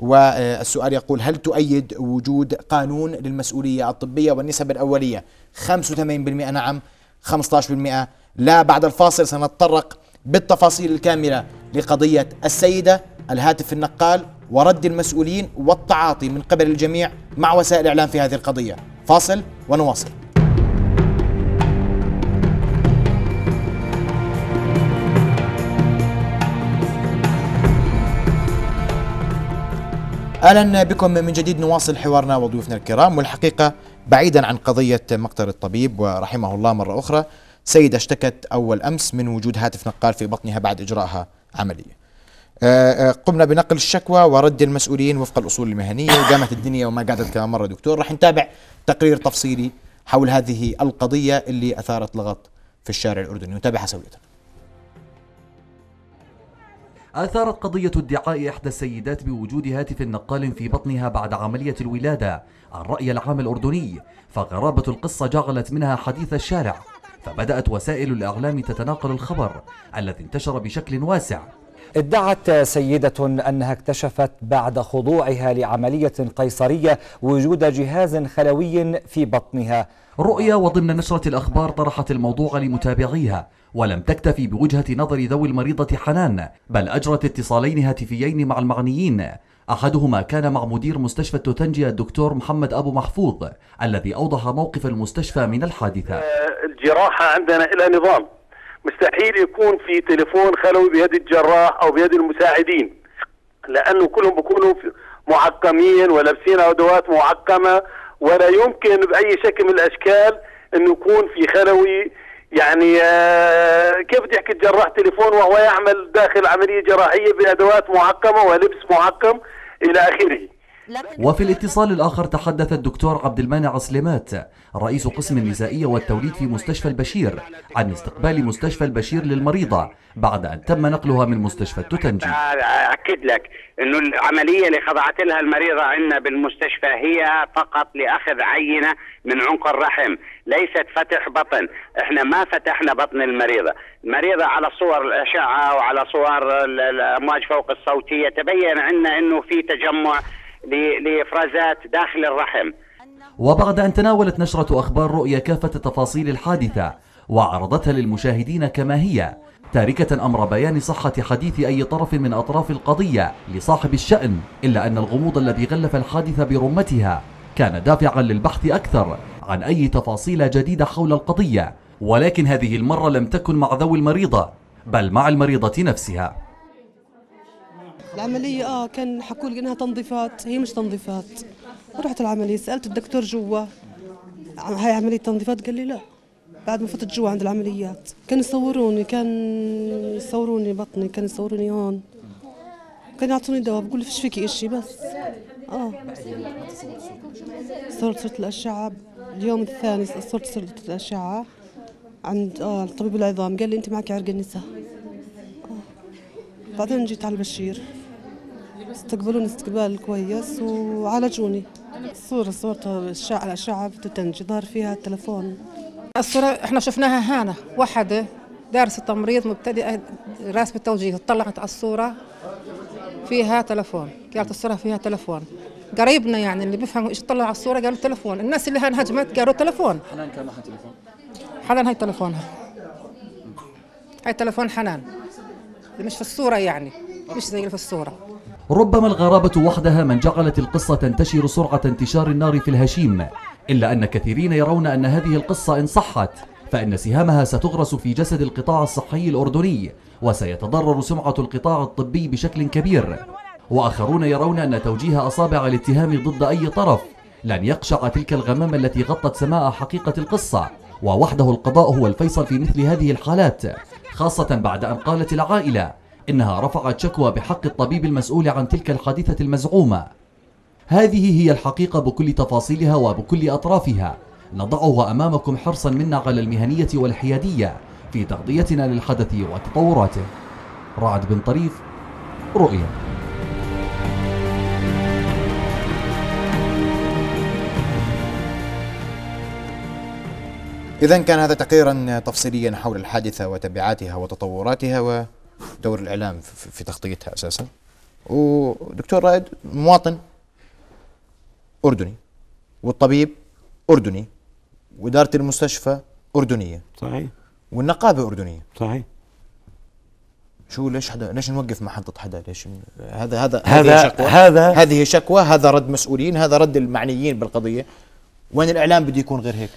Speaker 1: والسؤال يقول هل تؤيد وجود قانون للمسؤولية الطبية والنسب الأولية 85% نعم 15% لا بعد الفاصل سنتطرق بالتفاصيل الكاملة لقضية السيدة الهاتف النقال ورد المسؤولين والتعاطي من قبل الجميع مع وسائل الإعلام في هذه القضية فاصل ونواصل اهلا بكم من جديد نواصل حوارنا وضيوفنا الكرام والحقيقه بعيدا عن قضيه مقتل الطبيب ورحمه الله مره اخرى سيده اشتكت اول امس من وجود هاتف نقال في بطنها بعد اجراءها عمليه. آه، آه، قمنا بنقل الشكوى ورد المسؤولين وفق الاصول المهنيه وقامت الدنيا وما قعدت كمان مره دكتور راح نتابع تقرير تفصيلي حول هذه القضيه اللي اثارت لغط في الشارع الاردني نتابعها
Speaker 4: سويه. أثارت قضية ادعاء إحدى السيدات بوجود هاتف نقال في بطنها بعد عملية الولادة الرأي العام الأردني فغرابة القصة جعلت منها حديث الشارع فبدأت وسائل الإعلام تتناقل الخبر الذي انتشر بشكل واسع ادعت سيدة أنها اكتشفت بعد خضوعها لعملية قيصرية وجود جهاز خلوي في بطنها رؤيا وضمن نشرة الأخبار طرحت الموضوع لمتابعيها ولم تكتفي بوجهة نظر ذوي المريضة حنان بل أجرت اتصالين هاتفيين مع المعنيين أحدهما كان مع مدير مستشفى التوتنجي الدكتور محمد أبو محفوظ الذي أوضح موقف المستشفى من الحادثة آه،
Speaker 2: الجراحة عندنا إلى نظام مستحيل يكون في تليفون خلوي بيد الجراح او بيد المساعدين لانه كلهم بيكونوا معقمين ولابسين ادوات معقمه ولا يمكن باي شكل من الاشكال انه يكون في خلوي يعني آه، كيف بدي احكي الجراح تليفون وهو يعمل داخل عمليه جراحيه بادوات معقمه ولبس معقم الى اخره
Speaker 4: وفي الاتصال الآخر تحدث الدكتور عبد المانع سليمات رئيس قسم النسائية والتوليد في مستشفى البشير عن استقبال مستشفى البشير للمريضة بعد أن تم نقلها من مستشفى التتنجي
Speaker 2: أكد لك أنه العملية اللي خضعت لها المريضة عندنا بالمستشفى هي فقط لأخذ عينة من عنق الرحم ليست فتح بطن احنا ما فتحنا بطن المريضة المريضة على صور الأشعة وعلى صور الأمواج فوق الصوتية تبين عندنا أنه في تجمع لإفرازات داخل الرحم
Speaker 4: وبعد أن تناولت نشرة أخبار رؤية كافة التفاصيل الحادثة وعرضتها للمشاهدين كما هي تاركة أمر بيان صحة حديث أي طرف من أطراف القضية لصاحب الشأن إلا أن الغموض الذي غلف الحادثة برمتها كان دافعا للبحث أكثر عن أي تفاصيل جديدة حول القضية ولكن هذه المرة لم تكن مع ذوي المريضة بل مع المريضة نفسها العملية اه
Speaker 3: كان حكوا لي انها تنظيفات هي مش تنظيفات رحت العملية سألت الدكتور جوا هاي عملية تنظيفات قال لي لا بعد ما فتت جوا عند العمليات كانوا يصوروني كان يصوروني بطني كانوا يصوروني هون كانوا يعطوني دواء بقول فيش فيكي اشي بس اه صرت صرت الاشعة اليوم الثاني صرت صرت الاشعة عند اه طبيب العظام قال لي انت معك عرق النساء آه. بعدين جيت على البشير استقبلوني استقبال كويس وعالجوني الصورة صورة الشعب شعب تتنجي ظهر فيها التلفون الصورة احنا شفناها هنا وحدة دارسة تمريض مبتدئة راس بالتوجيه طلعت على الصورة فيها تلفون قالت الصورة فيها تلفون قريبنا يعني اللي بيفهموا ايش طلع على الصورة قالوا تلفون الناس اللي هان هجمت قالوا تلفون حنان كان معها تلفون حنان هاي تلفونها هاي تلفون حنان مش في الصورة يعني مش زي اللي في الصورة ربما
Speaker 4: الغرابة وحدها من جعلت القصة تنتشر سرعة انتشار النار في الهشيم إلا أن كثيرين يرون أن هذه القصة إن صحت فإن سهامها ستغرس في جسد القطاع الصحي الأردني وسيتضرر سمعة القطاع الطبي بشكل كبير وآخرون يرون أن توجيه أصابع الاتهام ضد أي طرف لن يقشع تلك الغمامة التي غطت سماء حقيقة القصة ووحده القضاء هو الفيصل في مثل هذه الحالات خاصة بعد أن قالت العائلة إنها رفعت شكوى بحق الطبيب المسؤول عن تلك الحادثة المزعومة هذه هي الحقيقة بكل تفاصيلها وبكل أطرافها نضعها أمامكم حرصا منا على المهنية والحيادية في تغطيتنا للحدث وتطوراته رعد بن طريف رؤيا
Speaker 1: إذا كان هذا تقريرا تفصيليا حول الحادثة وتبعاتها وتطوراتها و دور الاعلام في تغطيتها اساسا ودكتور رائد مواطن اردني والطبيب اردني واداره المستشفى اردنيه صحيح والنقابه اردنيه صحيح شو ليش حدا ليش نوقف محطة حدا ليش هذا هذا هذا هذه شكوى هذا هذه شكوى هذا رد مسؤولين هذا رد المعنيين بالقضية وين الإعلام
Speaker 2: بده يكون غير هيك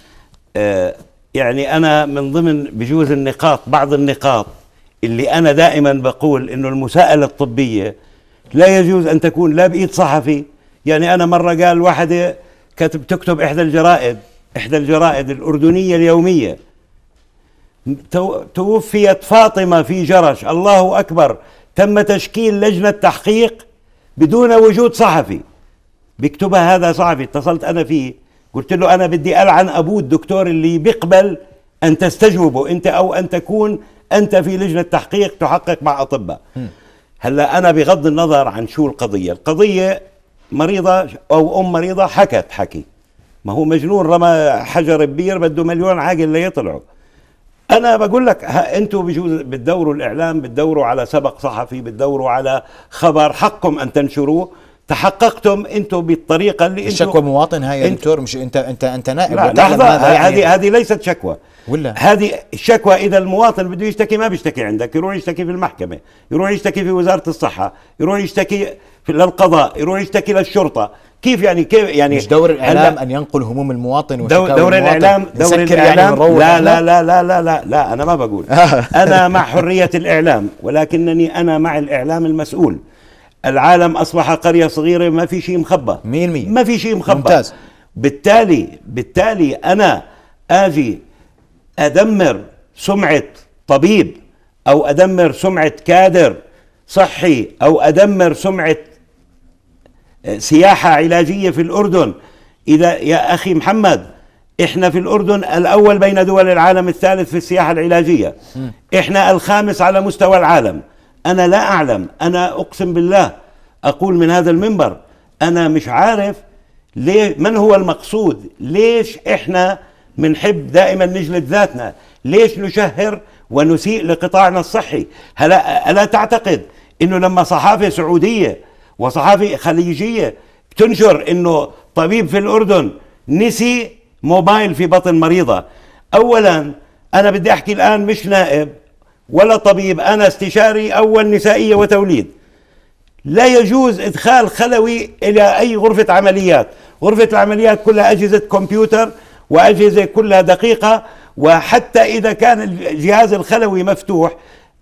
Speaker 2: آه يعني أنا من ضمن بجوز النقاط بعض النقاط اللي أنا دائما بقول إنه المساءلة الطبية لا يجوز أن تكون لا بإيد صحفي يعني أنا مرة قال واحدة كتب تكتب إحدى الجرائد إحدى الجرائد الأردنية اليومية توفيت فاطمة في جرش الله أكبر تم تشكيل لجنة تحقيق بدون وجود صحفي بيكتبها هذا صحفي اتصلت أنا فيه قلت له أنا بدي ألعن أبوه الدكتور اللي بيقبل أن تستجوبه أنت أو أن تكون انت في لجنه تحقيق تحقق مع اطباء هلا انا بغض النظر عن شو القضيه القضيه مريضه او ام مريضه حكت حكي ما هو مجنون رمى حجر ببير بده مليون عاقل ليطلعوا انا بقول لك انتم بجوز بتدوروا الاعلام بتدوروا على سبق صحفي بتدوروا على خبر حقكم ان تنشروه تحققتم انتم بالطريقه اللي انتم شكوى مواطن هاي يا دكتور مش انت انت انت نائب لا لحظه يعني. هذه هذه ليست شكوى ولا هذه شكوى اذا المواطن بده يشتكي ما بيشتكي عندك يروح يشتكي في المحكمه يروح يشتكي في وزاره الصحه يروح يشتكي في للقضاء يروح يشتكي للشرطه كيف يعني كيف يعني مش دور الاعلام
Speaker 1: ان ينقل هموم المواطن وشكاوى دور, دور الاعلام دور يعني الاعلام يعني لا,
Speaker 2: لا لا لا لا لا لا انا ما بقول *laughs* انا مع حريه الاعلام ولكنني انا مع الاعلام المسؤول العالم اصبح قريه صغيره ما في شيء مخبى 100% ما في شيء مخبى ممتاز بالتالي بالتالي انا اجي ادمر سمعه طبيب او ادمر سمعه كادر صحي او ادمر سمعه آه، سياحه علاجيه في الاردن اذا يا اخي محمد احنا في الاردن الاول بين دول العالم الثالث في السياحه العلاجيه احنا الخامس على مستوى العالم أنا لا أعلم أنا أقسم بالله أقول من هذا المنبر أنا مش عارف ليه من هو المقصود ليش إحنا بنحب دائما نجلد ذاتنا ليش نشهر ونسيء لقطاعنا الصحي هل ألا تعتقد أنه لما صحافة سعودية وصحافة خليجية تنشر أنه طبيب في الأردن نسي موبايل في بطن مريضة أولا أنا بدي أحكي الآن مش نائب ولا طبيب أنا استشاري أول نسائية وتوليد لا يجوز إدخال خلوي إلى أي غرفة عمليات غرفة العمليات كلها أجهزة كمبيوتر وأجهزة كلها دقيقة وحتى إذا كان الجهاز الخلوي مفتوح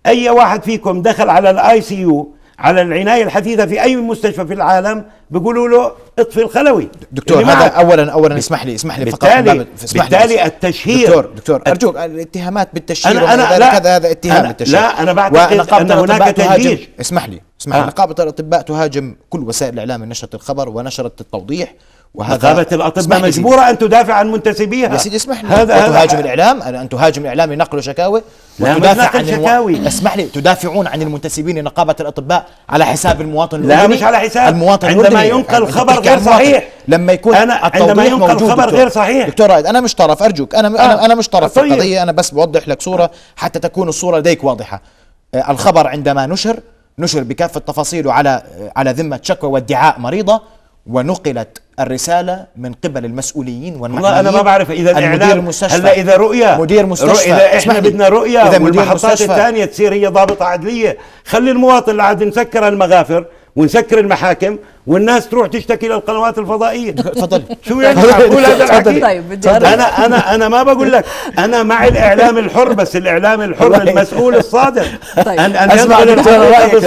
Speaker 2: أي واحد فيكم دخل على الآي سي يو على العنايه الحثيثه في اي مستشفى في العالم بيقولوا له اطفي الخلوي دكتور يعني هذا اولا
Speaker 1: اولا اسمح لي اسمح لي فقط بالتالي, نعم، اسمح بالتالي لي التشهير دكتور دكتور ارجوك الاتهامات بالتشهير أنا أنا لا هذا هذا اتهام بالتشهير لا انا بعتقد ان هناك تهجير اسمح لي اسمح لي نقابه آه. الاطباء تهاجم كل وسائل الاعلام نشرت الخبر ونشرت التوضيح نقابه الاطباء مجبوره ان تدافع عن منتسبيها يا سيدي اسمح لي هذا تهاجم الاعلام ان تهاجم الاعلام ينقلوا شكاوي وتدافع عن شكاوي الم... اسمح لي تدافعون عن المنتسبين لنقابه الاطباء على حساب المواطن الاردني لا مش على حساب المواطن عندما الأردني. ينقل خبر غير صحيح لما يكون أنا عندما ينقل خبر دكتور. غير صحيح دكتور رائد انا مش طرف ارجوك انا انا, آه. انا مش طرف في طيب. القضيه انا بس بوضح لك صوره حتى تكون الصوره لديك واضحه آه، الخبر عندما نشر نشر بكافه تفاصيله على على ذمه شكوى وادعاء مريضه ونقلت الرسالة من قبل المسؤولين والله أنا ما بعرف إذا الإعلام هلا إذا رؤية مدير مستشفى رؤية إذا إحنا بدنا رؤية إذا والمحطات
Speaker 2: الثانية تصير هي ضابطة عدلية خلي المواطن اللي عاد مسكر المغافر ونسكر المحاكم والناس تروح تشتكي للقنوات الفضائيه *laughs* تفضل شو يعني معقول هذا الحكي طيب انا انا انا ما بقول لك انا مع الاعلام الحر بس الاعلام الحر *laughs* المسؤول الصادق طيب ان ان ينقل الحقيقه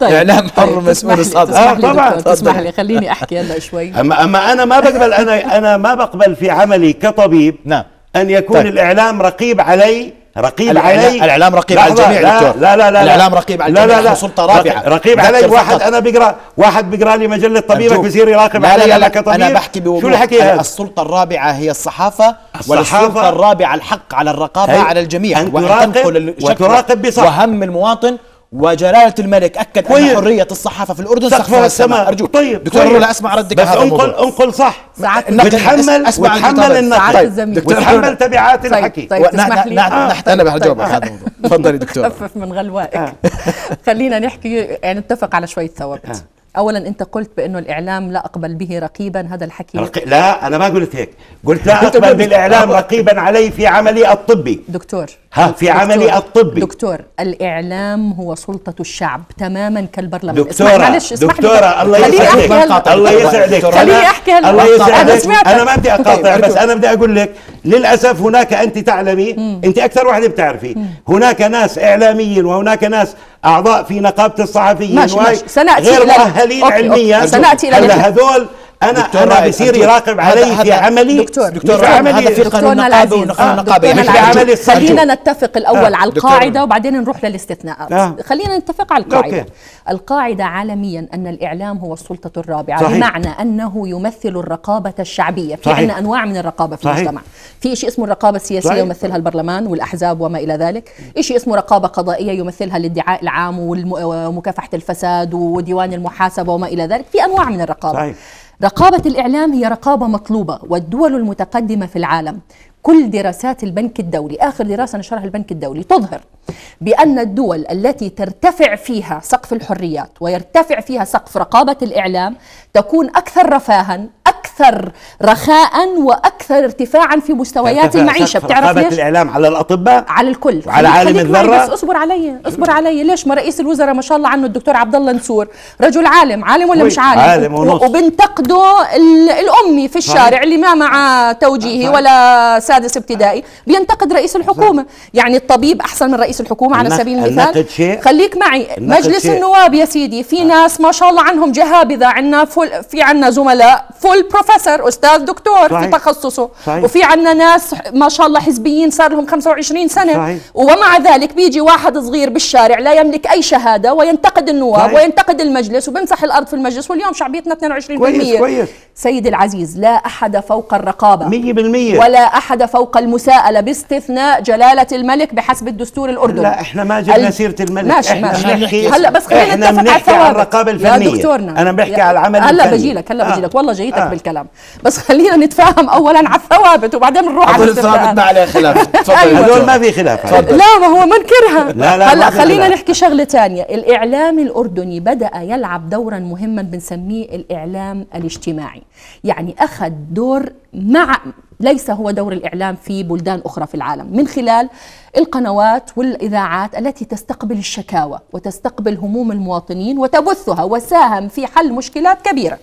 Speaker 2: طيب اعلام حر طيب، مسؤول الصادق اه طبعا اسمح لي
Speaker 3: خليني احكي هلا شوي اما
Speaker 2: اما انا ما بقبل انا انا ما بقبل في عملي كطبيب نعم ان يكون طيب. الاعلام رقيب علي رقيب علي الاعلام رقيب على الجميع لا دكتور لا لا لا الاعلام رقيب على الجميع لا لا سلطه رابعه رقيب علي واحد انا بقرا واحد بقرا لي مجله طبيبك بيصير يراقب علي انا كطبيب انا بحكي بوضوح شو الحكي هذا
Speaker 1: السلطه الرابعه هي الصحافه, والصحافة الرابعه الحق على الرقابه على الجميع وتنقل وتراقب بصح وهم المواطن وجلاله الملك اكد ان طيب. حريه الصحافه في الاردن سقف السماء ارجوك طيب دكتور طيب. لا اسمع ردك بس انقل
Speaker 2: انقل صح نتحمل وتحمل اسمع وتحمل النقد
Speaker 1: طيب تبعات طيب، الحكي طيب. طيب. تسمح لي نحتل بجاوبك هذا الموضوع تفضلي دكتور
Speaker 3: خفف من غلوائك آه. *laughs* خلينا نحكي يعني نتفق على شويه ثوابت آه. اولا انت قلت بانه الاعلام لا اقبل به رقيبا هذا الحكي رقي...
Speaker 2: لا انا ما قلت هيك قلت لا اقبل بالاعلام رقيبا علي في عملي الطبي دكتور ها في دكتور. عملي الطبي دكتور
Speaker 3: الاعلام هو سلطه الشعب تماما كالبرلمان دكتورة معلش اسمح دكتورة الله يسعدك الله يسعدك خليني احكي هل... الله يسعدك انا ما بدي اقاطع بس
Speaker 2: انا بدي اقول لك للأسف هناك أنت تعلمي أنت أكثر واحدة بتعرفي هناك ناس إعلاميين وهناك ناس أعضاء في نقابة الصحفيين ماشي ماشي. سنأتي غير مؤهلين علميا سنأتي إلى هذول انا انا بصير يراقب علي في عملي دكتور دكتور في يعني عملي في قانون النقابه ونقابه نقابه مش في عملي خلينا
Speaker 3: نتفق الاول آه. على القاعده وبعدين نروح للاستثناءات آه. خلينا نتفق على القاعده أوكي. القاعده عالميا ان الاعلام هو السلطه الرابعه صحيح. بمعنى انه يمثل الرقابه الشعبيه في عندنا انواع من الرقابه في المجتمع في شيء اسمه الرقابه السياسيه صحيح. يمثلها البرلمان والاحزاب وما الى ذلك شيء اسمه رقابه قضائيه يمثلها الادعاء العام ومكافحه الفساد وديوان المحاسبه وما الى ذلك في انواع من الرقابه صحيح. رقابة الإعلام هي رقابة مطلوبة والدول المتقدمة في العالم كل دراسات البنك الدولي آخر دراسة نشرها البنك الدولي تظهر بأن الدول التي ترتفع فيها سقف الحريات ويرتفع فيها سقف رقابة الإعلام تكون أكثر رفاها أكثر رخاء وأكثر ارتفاعا في مستويات المعيشة بتعرف رقابة ليش؟
Speaker 2: الإعلام على الأطباء على الكل على عالم الذرة بس أصبر
Speaker 3: علي أصبر علي ليش ما رئيس الوزراء ما شاء الله عنه الدكتور عبد الله نسور رجل عالم عالم ولا مش عالم, عالم ونص. وبنتقده الأمي في الشارع اللي ما مع توجيهي ولا سادس ابتدائي بينتقد رئيس الحكومه يعني الطبيب احسن من رئيس الحكومه على سبيل المثال خليك معي مجلس النواب يا سيدي في آه. ناس ما شاء الله عنهم جهابذه عندنا فل في عندنا زملاء فول بروفيسور استاذ دكتور في تخصصه صحيح. وفي عندنا ناس ما شاء الله حزبيين صار لهم 25 سنه صحيح. ومع ذلك بيجي واحد صغير بالشارع لا يملك اي شهاده وينتقد النواب وينتقد المجلس وبمسح الارض في المجلس واليوم شعبيتنا 22% كويس كويس سيدي العزيز لا احد فوق الرقابه 100% ولا احد السعادة فوق المساءلة باستثناء جلالة الملك بحسب الدستور الأردني لا احنا ما جبنا ال... سيرة الملك ماشي احنا ماشي. ماشي هلا بس خلينا نتفق على الرقابة الفنية يا دكتورنا أنا بحكي على العمل هلا بجيلك هلا بجي آه. بجيلك والله جيتك آه. بالكلام بس خلينا نتفاهم أولا على الثوابت وبعدين نروح على الثوابت ما عليه خلاف *laughs* تفضل أيوة. هذول ما في خلاف لا ما هو منكرها هلا خلينا نحكي شغلة ثانية الإعلام الأردني بدأ يلعب دورا مهما بنسميه الإعلام الاجتماعي يعني أخذ دور مع ليس هو دور الإعلام في بلدان أخرى في العالم من خلال القنوات والإذاعات التي تستقبل الشكاوى وتستقبل هموم المواطنين وتبثها وساهم في حل مشكلات كبيرة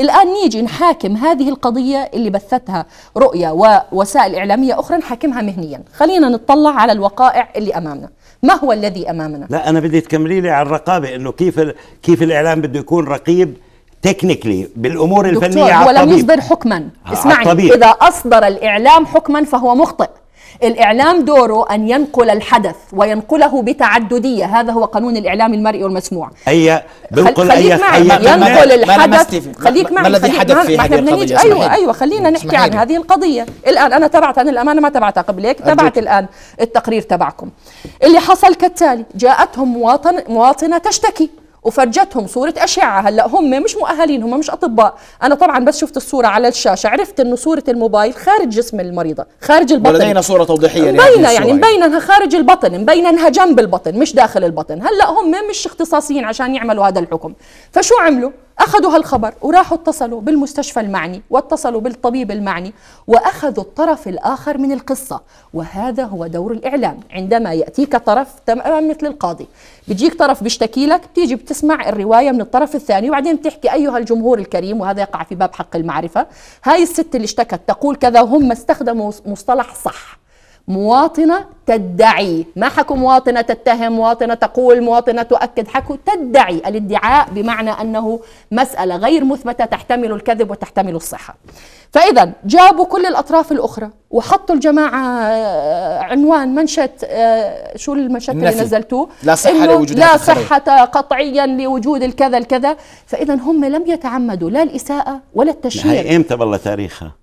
Speaker 3: الآن نيجي نحاكم هذه القضية اللي بثتها رؤية ووسائل إعلامية أخرى نحاكمها مهنيا خلينا نطلع على الوقائع اللي أمامنا ما هو الذي أمامنا؟
Speaker 2: لا أنا بدي تكملي لي على الرقابة أنه كيف, كيف الإعلام بده يكون رقيب تكنيكلي بالامور الفنيه هو لم يصدر
Speaker 3: حكما اسمعني اذا اصدر الاعلام حكما فهو مخطئ الإعلام دوره أن ينقل الحدث وينقله بتعددية هذا هو قانون الإعلام المرئي والمسموع
Speaker 2: أي بنقل أي معي ينقل الحدث
Speaker 3: خليك معي ما الذي حدث في هذه القضية أيوة أيوة خلينا نحكي عن هذه القضية الآن أنا تبعت أنا الأمانة ما تبعتها قبل هيك تبعت الآن التقرير تبعكم اللي حصل كالتالي جاءتهم مواطن مواطنة تشتكي وفرجتهم صوره اشعه هلا هم مش مؤهلين هم مش اطباء انا طبعا بس شفت الصوره على الشاشه عرفت انه صوره الموبايل خارج جسم المريضه خارج البطن لدينا صوره توضيحيه مبينه يعني مبينه انها خارج البطن مبينه انها جنب البطن مش داخل البطن هلا هم مش اختصاصيين عشان يعملوا هذا الحكم فشو عملوا أخذوا هالخبر وراحوا اتصلوا بالمستشفى المعني واتصلوا بالطبيب المعني وأخذوا الطرف الآخر من القصة وهذا هو دور الإعلام عندما يأتيك طرف تماما مثل القاضي بيجيك طرف بيشتكي لك بتيجي بتسمع الرواية من الطرف الثاني وبعدين بتحكي أيها الجمهور الكريم وهذا يقع في باب حق المعرفة هاي الست اللي اشتكت تقول كذا هم استخدموا مصطلح صح مواطنة تدعي ما حكوا مواطنة تتهم مواطنة تقول مواطنة تؤكد حكوا تدعي الادعاء بمعنى أنه مسألة غير مثبتة تحتمل الكذب وتحتمل الصحة فإذا جابوا كل الأطراف الأخرى وحطوا الجماعة آه، عنوان منشط آه، شو المنشط اللي نزلتوه لا صحة لوجود لا صحة قطعيا لوجود الكذا الكذا فإذا هم لم يتعمدوا لا الإساءة ولا التشهير هي
Speaker 2: إمتى بالله تاريخها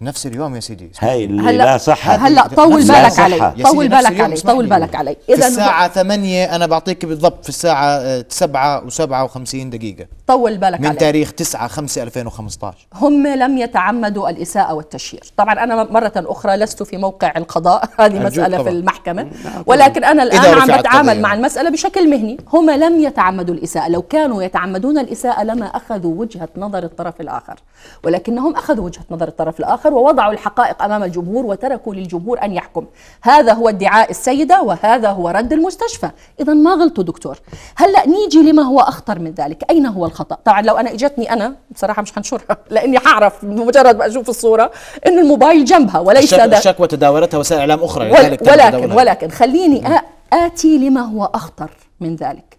Speaker 2: نفس اليوم يا سيدي هاي اللي
Speaker 1: هلا
Speaker 3: لا صحة هلا طول بالك علي طول بالك علي طول بالك علي اذا الساعة
Speaker 1: 8 انا بعطيك بالضبط في الساعة 7 آه، و57 دقيقة
Speaker 3: طول بالك علي من تاريخ
Speaker 1: 9 5 2015
Speaker 3: هم لم يتعمدوا الإساءة والتشهير طبعا انا مرة اخرى لست في موقع القضاء *laughs* هذه مسألة طبعا. في المحكمة ولكن انا الان عم بتعامل مع المسألة بشكل مهني هم لم يتعمدوا الإساءة لو كانوا يتعمدون الإساءة لما اخذوا وجهة نظر الطرف الآخر ولكنهم اخذوا وجهة نظر الطرف الآخر الآخر ووضعوا الحقائق أمام الجمهور وتركوا للجمهور أن يحكم هذا هو ادعاء السيدة وهذا هو رد المستشفى إذا ما غلطوا دكتور هلأ نيجي لما هو أخطر من ذلك أين هو الخطأ طبعا لو أنا إجتني أنا بصراحة مش حنشرها *laughs* لأني حعرف بمجرد ما أشوف الصورة أن الموبايل جنبها وليس الشكوى
Speaker 1: تداولتها وسائل إعلام أخرى يعني ولكن ولكن, ولكن
Speaker 3: خليني آتي لما هو أخطر من ذلك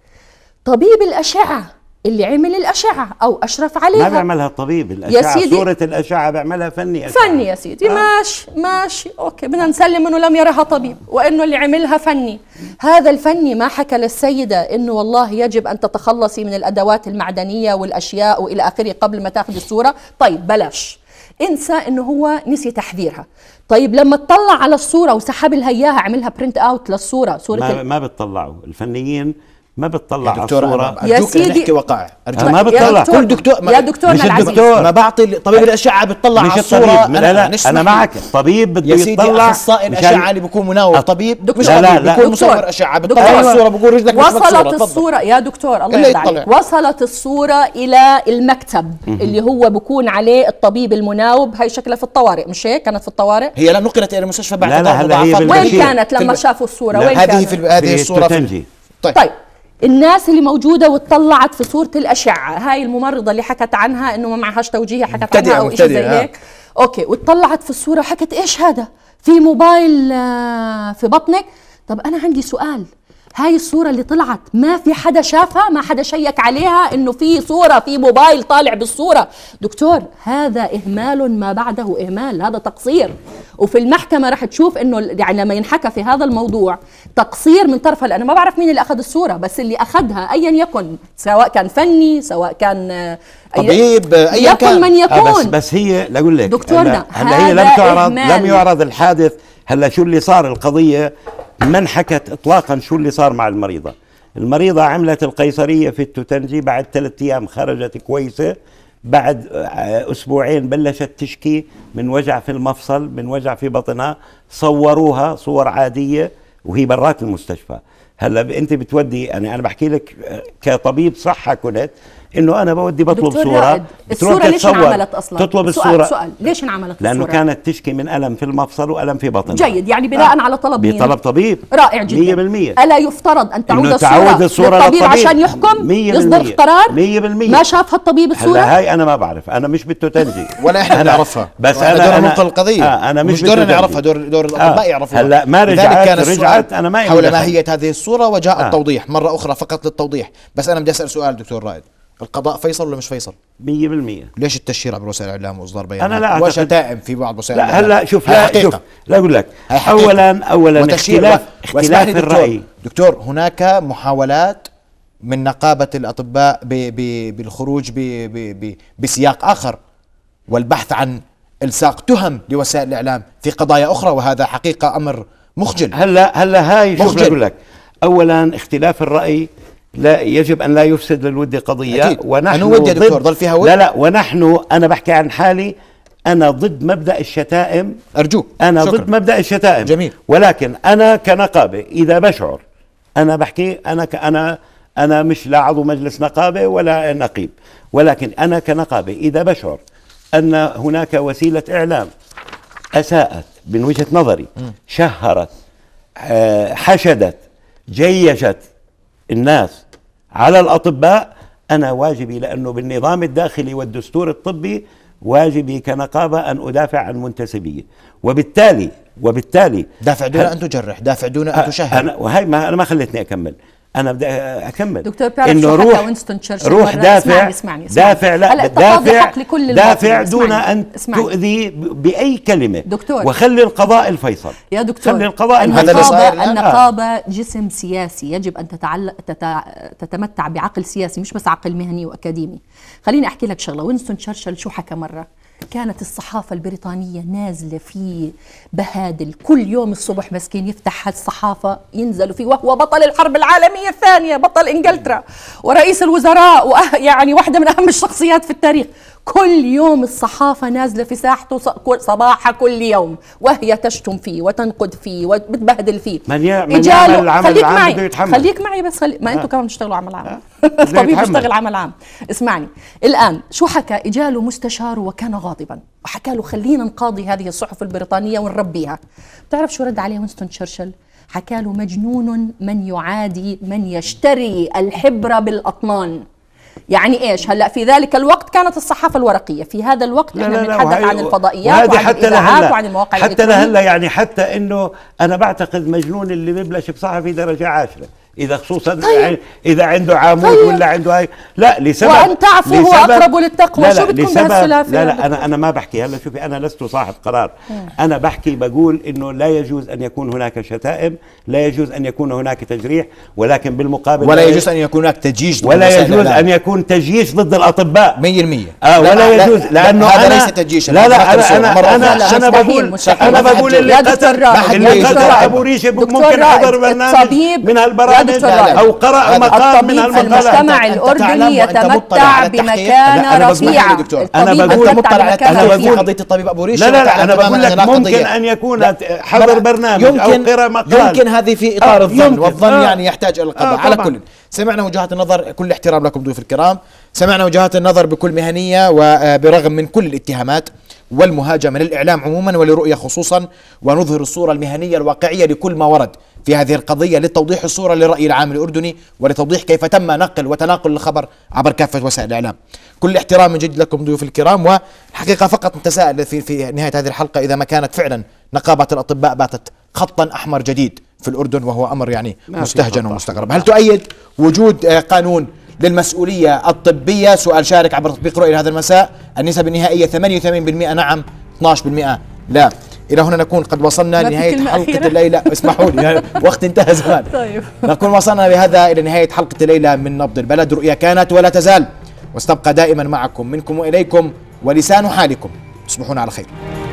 Speaker 3: طبيب الأشعة اللي عمل الأشعة أو أشرف عليها ما بيعملها
Speaker 2: الطبيب الأشعة يا سيدي صورة الأشعة بيعملها فني أشعة.
Speaker 3: فني يا سيدي آه. ماشي ماشي أوكي بدنا نسلم أنه لم يرها طبيب وأنه اللي عملها فني هذا الفني ما حكى للسيدة أنه والله يجب أن تتخلصي من الأدوات المعدنية والأشياء وإلى آخره قبل ما تاخذ الصورة طيب بلاش انسى انه هو نسي تحذيرها طيب لما تطلع على الصوره وسحب لها اياها عملها برنت اوت للصوره صوره ما, ال...
Speaker 2: ما بتطلعوا الفنيين ما بتطلع على الصوره يا سيدي نحكي وقع أرجوك ما بتطلع كل دكتور
Speaker 1: ما
Speaker 3: يا دكتور مش دكتور ما بعطي طبيب الاشعه
Speaker 2: بتطلع
Speaker 1: على الصوره لا لا انا, أنا معك طبيب بده يطلع يا سيدي اخصائي الاشعه اللي بيكون مناور طبيب دكتور مش لا لا لا بيكون مصور اشعه بتطلع الصوره بقول رجلك وصلت الصوره
Speaker 3: يا دكتور الله يرضى عليك وصلت الصوره الى المكتب اللي هو بكون عليه الطبيب المناوب هي شكلها في الطوارئ مش هيك كانت في الطوارئ هي
Speaker 1: لا نقلت الى المستشفى بعد لا لا هلا هي وين كانت لما شافوا الصوره وين كانت هذه في هذه الصوره
Speaker 3: طيب, طيب. الناس اللي موجوده وطلعت في صوره الاشعه هاي الممرضه اللي حكت عنها انه ما معهاش توجيهي حكت عنها او شيء زي آه. هيك اوكي وطلعت في الصوره وحكت ايش هذا في موبايل آه، في بطنك طب انا عندي سؤال هاي الصورة اللي طلعت ما في حدا شافها ما حدا شيك عليها انه في صورة في موبايل طالع بالصورة دكتور هذا اهمال ما بعده اهمال هذا تقصير وفي المحكمة رح تشوف انه يعني لما ينحكى في هذا الموضوع تقصير من طرفها لانه ما بعرف مين اللي اخذ الصورة بس اللي اخذها ايا يكن سواء كان فني سواء كان آه، طبيب آه، ايا كان من يكون آه بس, بس
Speaker 2: هي لاقول لك دكتورنا هلا هي لم تعرض لم يعرض الحادث هلا شو اللي صار القضية ما انحكت اطلاقا شو اللي صار مع المريضه المريضه عملت القيصريه في التوتنجي بعد ثلاث ايام خرجت كويسه بعد اسبوعين بلشت تشكي من وجع في المفصل من وجع في بطنها صوروها صور عاديه وهي برات المستشفى هلا انت بتودي يعني انا بحكي لك كطبيب صحه كنت انه انا بودي بطلب صوره الصوره ليش انعملت اصلا تطلب الصوره سؤال, سؤال
Speaker 3: ليش انعملت لانه الصورة؟
Speaker 2: كانت تشكي من الم في المفصل والم في بطنها
Speaker 3: جيد يعني بناء آه. على طلب مين؟ بطلب
Speaker 2: طبيب رائع جدا 100%
Speaker 3: الا يفترض ان تعود الصوره تعود الصوره للطبيب, للطبيب عشان يحكم يصدر قرار 100% ما شافها الطبيب الصوره هلا
Speaker 2: هاي انا ما بعرف انا مش بالتوتنجي *laughs* ولا احنا بنعرفها بس انا دور القضيه آه، انا مش, دور دورنا نعرفها دور دور الاطباء آه، يعرفوها هلا ما رجعت رجعت انا ما حول ماهيه
Speaker 1: هذه الصوره وجاء آه. التوضيح مره اخرى فقط للتوضيح بس انا بدي اسال سؤال دكتور رائد القضاء فيصل ولا مش فيصل؟ 100%
Speaker 2: ليش التشهير عبر وسائل الاعلام واصدار بيانات؟ انا يعني لا
Speaker 1: وشتائم في بعض وسائل لا هلا شوف لا حقيقة.
Speaker 2: شوف لا اقول لك اولا اولا اختلاف اختلاف دكتور الراي
Speaker 1: دكتور هناك محاولات من نقابه الاطباء بـ بـ بالخروج بـ بـ بـ بسياق اخر والبحث عن الساق تهم لوسائل الاعلام في قضايا
Speaker 2: اخرى وهذا حقيقه امر مخجل هلا هلا هاي شوف اقول لك اولا اختلاف الراي لا يجب ان لا يفسد للود قضيه أكيد. ونحن انا ودي يا دكتور ضل فيها ود لا لا ونحن انا بحكي عن حالي انا ضد مبدا الشتائم ارجوك انا شكرا. ضد مبدا الشتائم جميل ولكن انا كنقابه اذا بشعر انا بحكي انا ك انا انا مش لا عضو مجلس نقابه ولا نقيب ولكن انا كنقابه اذا بشعر ان هناك وسيله اعلام اساءت من وجهه نظري شهرت آه، حشدت جيشت الناس على الأطباء أنا واجبي لأنه بالنظام الداخلي والدستور الطبي واجبي كنقابة أن أدافع عن منتسبية وبالتالي وبالتالي دافع دون أن تجرح دافع دون أن تشهد أنا وهي ما أنا ما خلتني أكمل انا بدي اكمل دكتور بيعرف انه روح روح دافع اسمعني اسمعني دافع لا دافع لكل دافع دون ان اسمعني. تؤذي باي كلمه دكتور وخلي القضاء الفيصل يا دكتور خلي القضاء النقابه النقابه
Speaker 3: جسم سياسي يجب ان تتعلق تتع... تتمتع بعقل سياسي مش بس عقل مهني واكاديمي خليني احكي لك شغله وينستون تشرشل شو حكى مره كانت الصحافة البريطانية نازلة في بهادل كل يوم الصبح مسكين يفتح الصحافة ينزلوا فيه وهو بطل الحرب العالمية الثانية بطل إنجلترا ورئيس الوزراء يعني واحدة من أهم الشخصيات في التاريخ كل يوم الصحافة نازلة في ساحته صباح كل يوم وهي تشتم فيه وتنقد فيه وبتبهدل فيه من, ي... من يعمل العمل خليك العام معي يتحمل. خليك معي بس خلي... ما آه. انتم كمان بتشتغلوا عمل عام آه. *laughs* الطبيب بيشتغل عمل عام اسمعني الآن شو حكى إجاله مستشار وكان غاضبا وحكى له خلينا نقاضي هذه الصحف البريطانية ونربيها بتعرف شو رد عليه وينستون تشرشل حكى له مجنون من يعادي من يشتري الحبر بالأطنان يعني ايش هلا في ذلك الوقت كانت الصحافه الورقيه في هذا الوقت لا احنا بنتحدث عن الفضائيات وعن حتى الاذاعات وعن المواقع حتى لهلا
Speaker 2: يعني حتى انه انا بعتقد مجنون اللي ببلش بصحفي درجه عاشره اذا خصوصا طيب. اذا عنده عمود طيب. ولا عنده هاي لا لسبب وان تعفو هو اقرب للتقوى لا لا شو بدكم بهالثلاثي لا لا انا انا ما بحكي هلا شوفي انا لست صاحب قرار م. انا بحكي بقول انه لا يجوز ان يكون هناك شتائم لا يجوز ان يكون هناك تجريح ولكن بالمقابل ولا يجوز ان يكون هناك تجيج ولا يجوز لا. ان يكون تجيش ضد الاطباء 100% آه ولا لا يجوز لا لانه هذا ليس تجيشا لا لا انا انا انا, أنا بقول انا بقول اللي قتل اللي قتل ابو ريشه ممكن حضر برنامج من هالبرامج او قرا مقال من المقالات المجتمع الاردني يتمتع بمكانه رفيعه انا بقول مطلع على انا
Speaker 1: بقول قضيه الطبيب ابو ريش لا لا, لا انا بقول لك ممكن ان يكون حضر برنامج يمكن او قرا مقال يمكن هذه في آه، اطار الظن والظن آه. يعني يحتاج الى القضاء آه، على كل سمعنا وجهات النظر كل احترام لكم ضيوف الكرام سمعنا وجهات النظر بكل مهنيه وبرغم من كل الاتهامات والمهاجمه للاعلام عموما ولرؤيه خصوصا ونظهر الصوره المهنيه الواقعيه لكل ما ورد في هذه القضية لتوضيح الصورة للرأي العام الأردني ولتوضيح كيف تم نقل وتناقل الخبر عبر كافة وسائل الإعلام كل احترام من جد لكم ضيوف الكرام والحقيقة فقط نتساءل في, في نهاية هذه الحلقة إذا ما كانت فعلا نقابة الأطباء باتت خطا أحمر جديد في الأردن وهو أمر يعني مستهجن ومستغرب هل تؤيد وجود آه، قانون للمسؤولية الطبية سؤال شارك عبر تطبيق رؤية هذا المساء النسب النهائية 88% نعم 12% لا الى هنا نكون قد وصلنا لنهايه حلقه أخيرة. الليله اسمحوا لي *laughs* وقت انتهى زمان طيب نكون وصلنا بهذا الى نهايه حلقه الليله من نبض البلد رؤيا كانت ولا تزال واستبقى دائما معكم منكم واليكم ولسان حالكم تصبحون على خير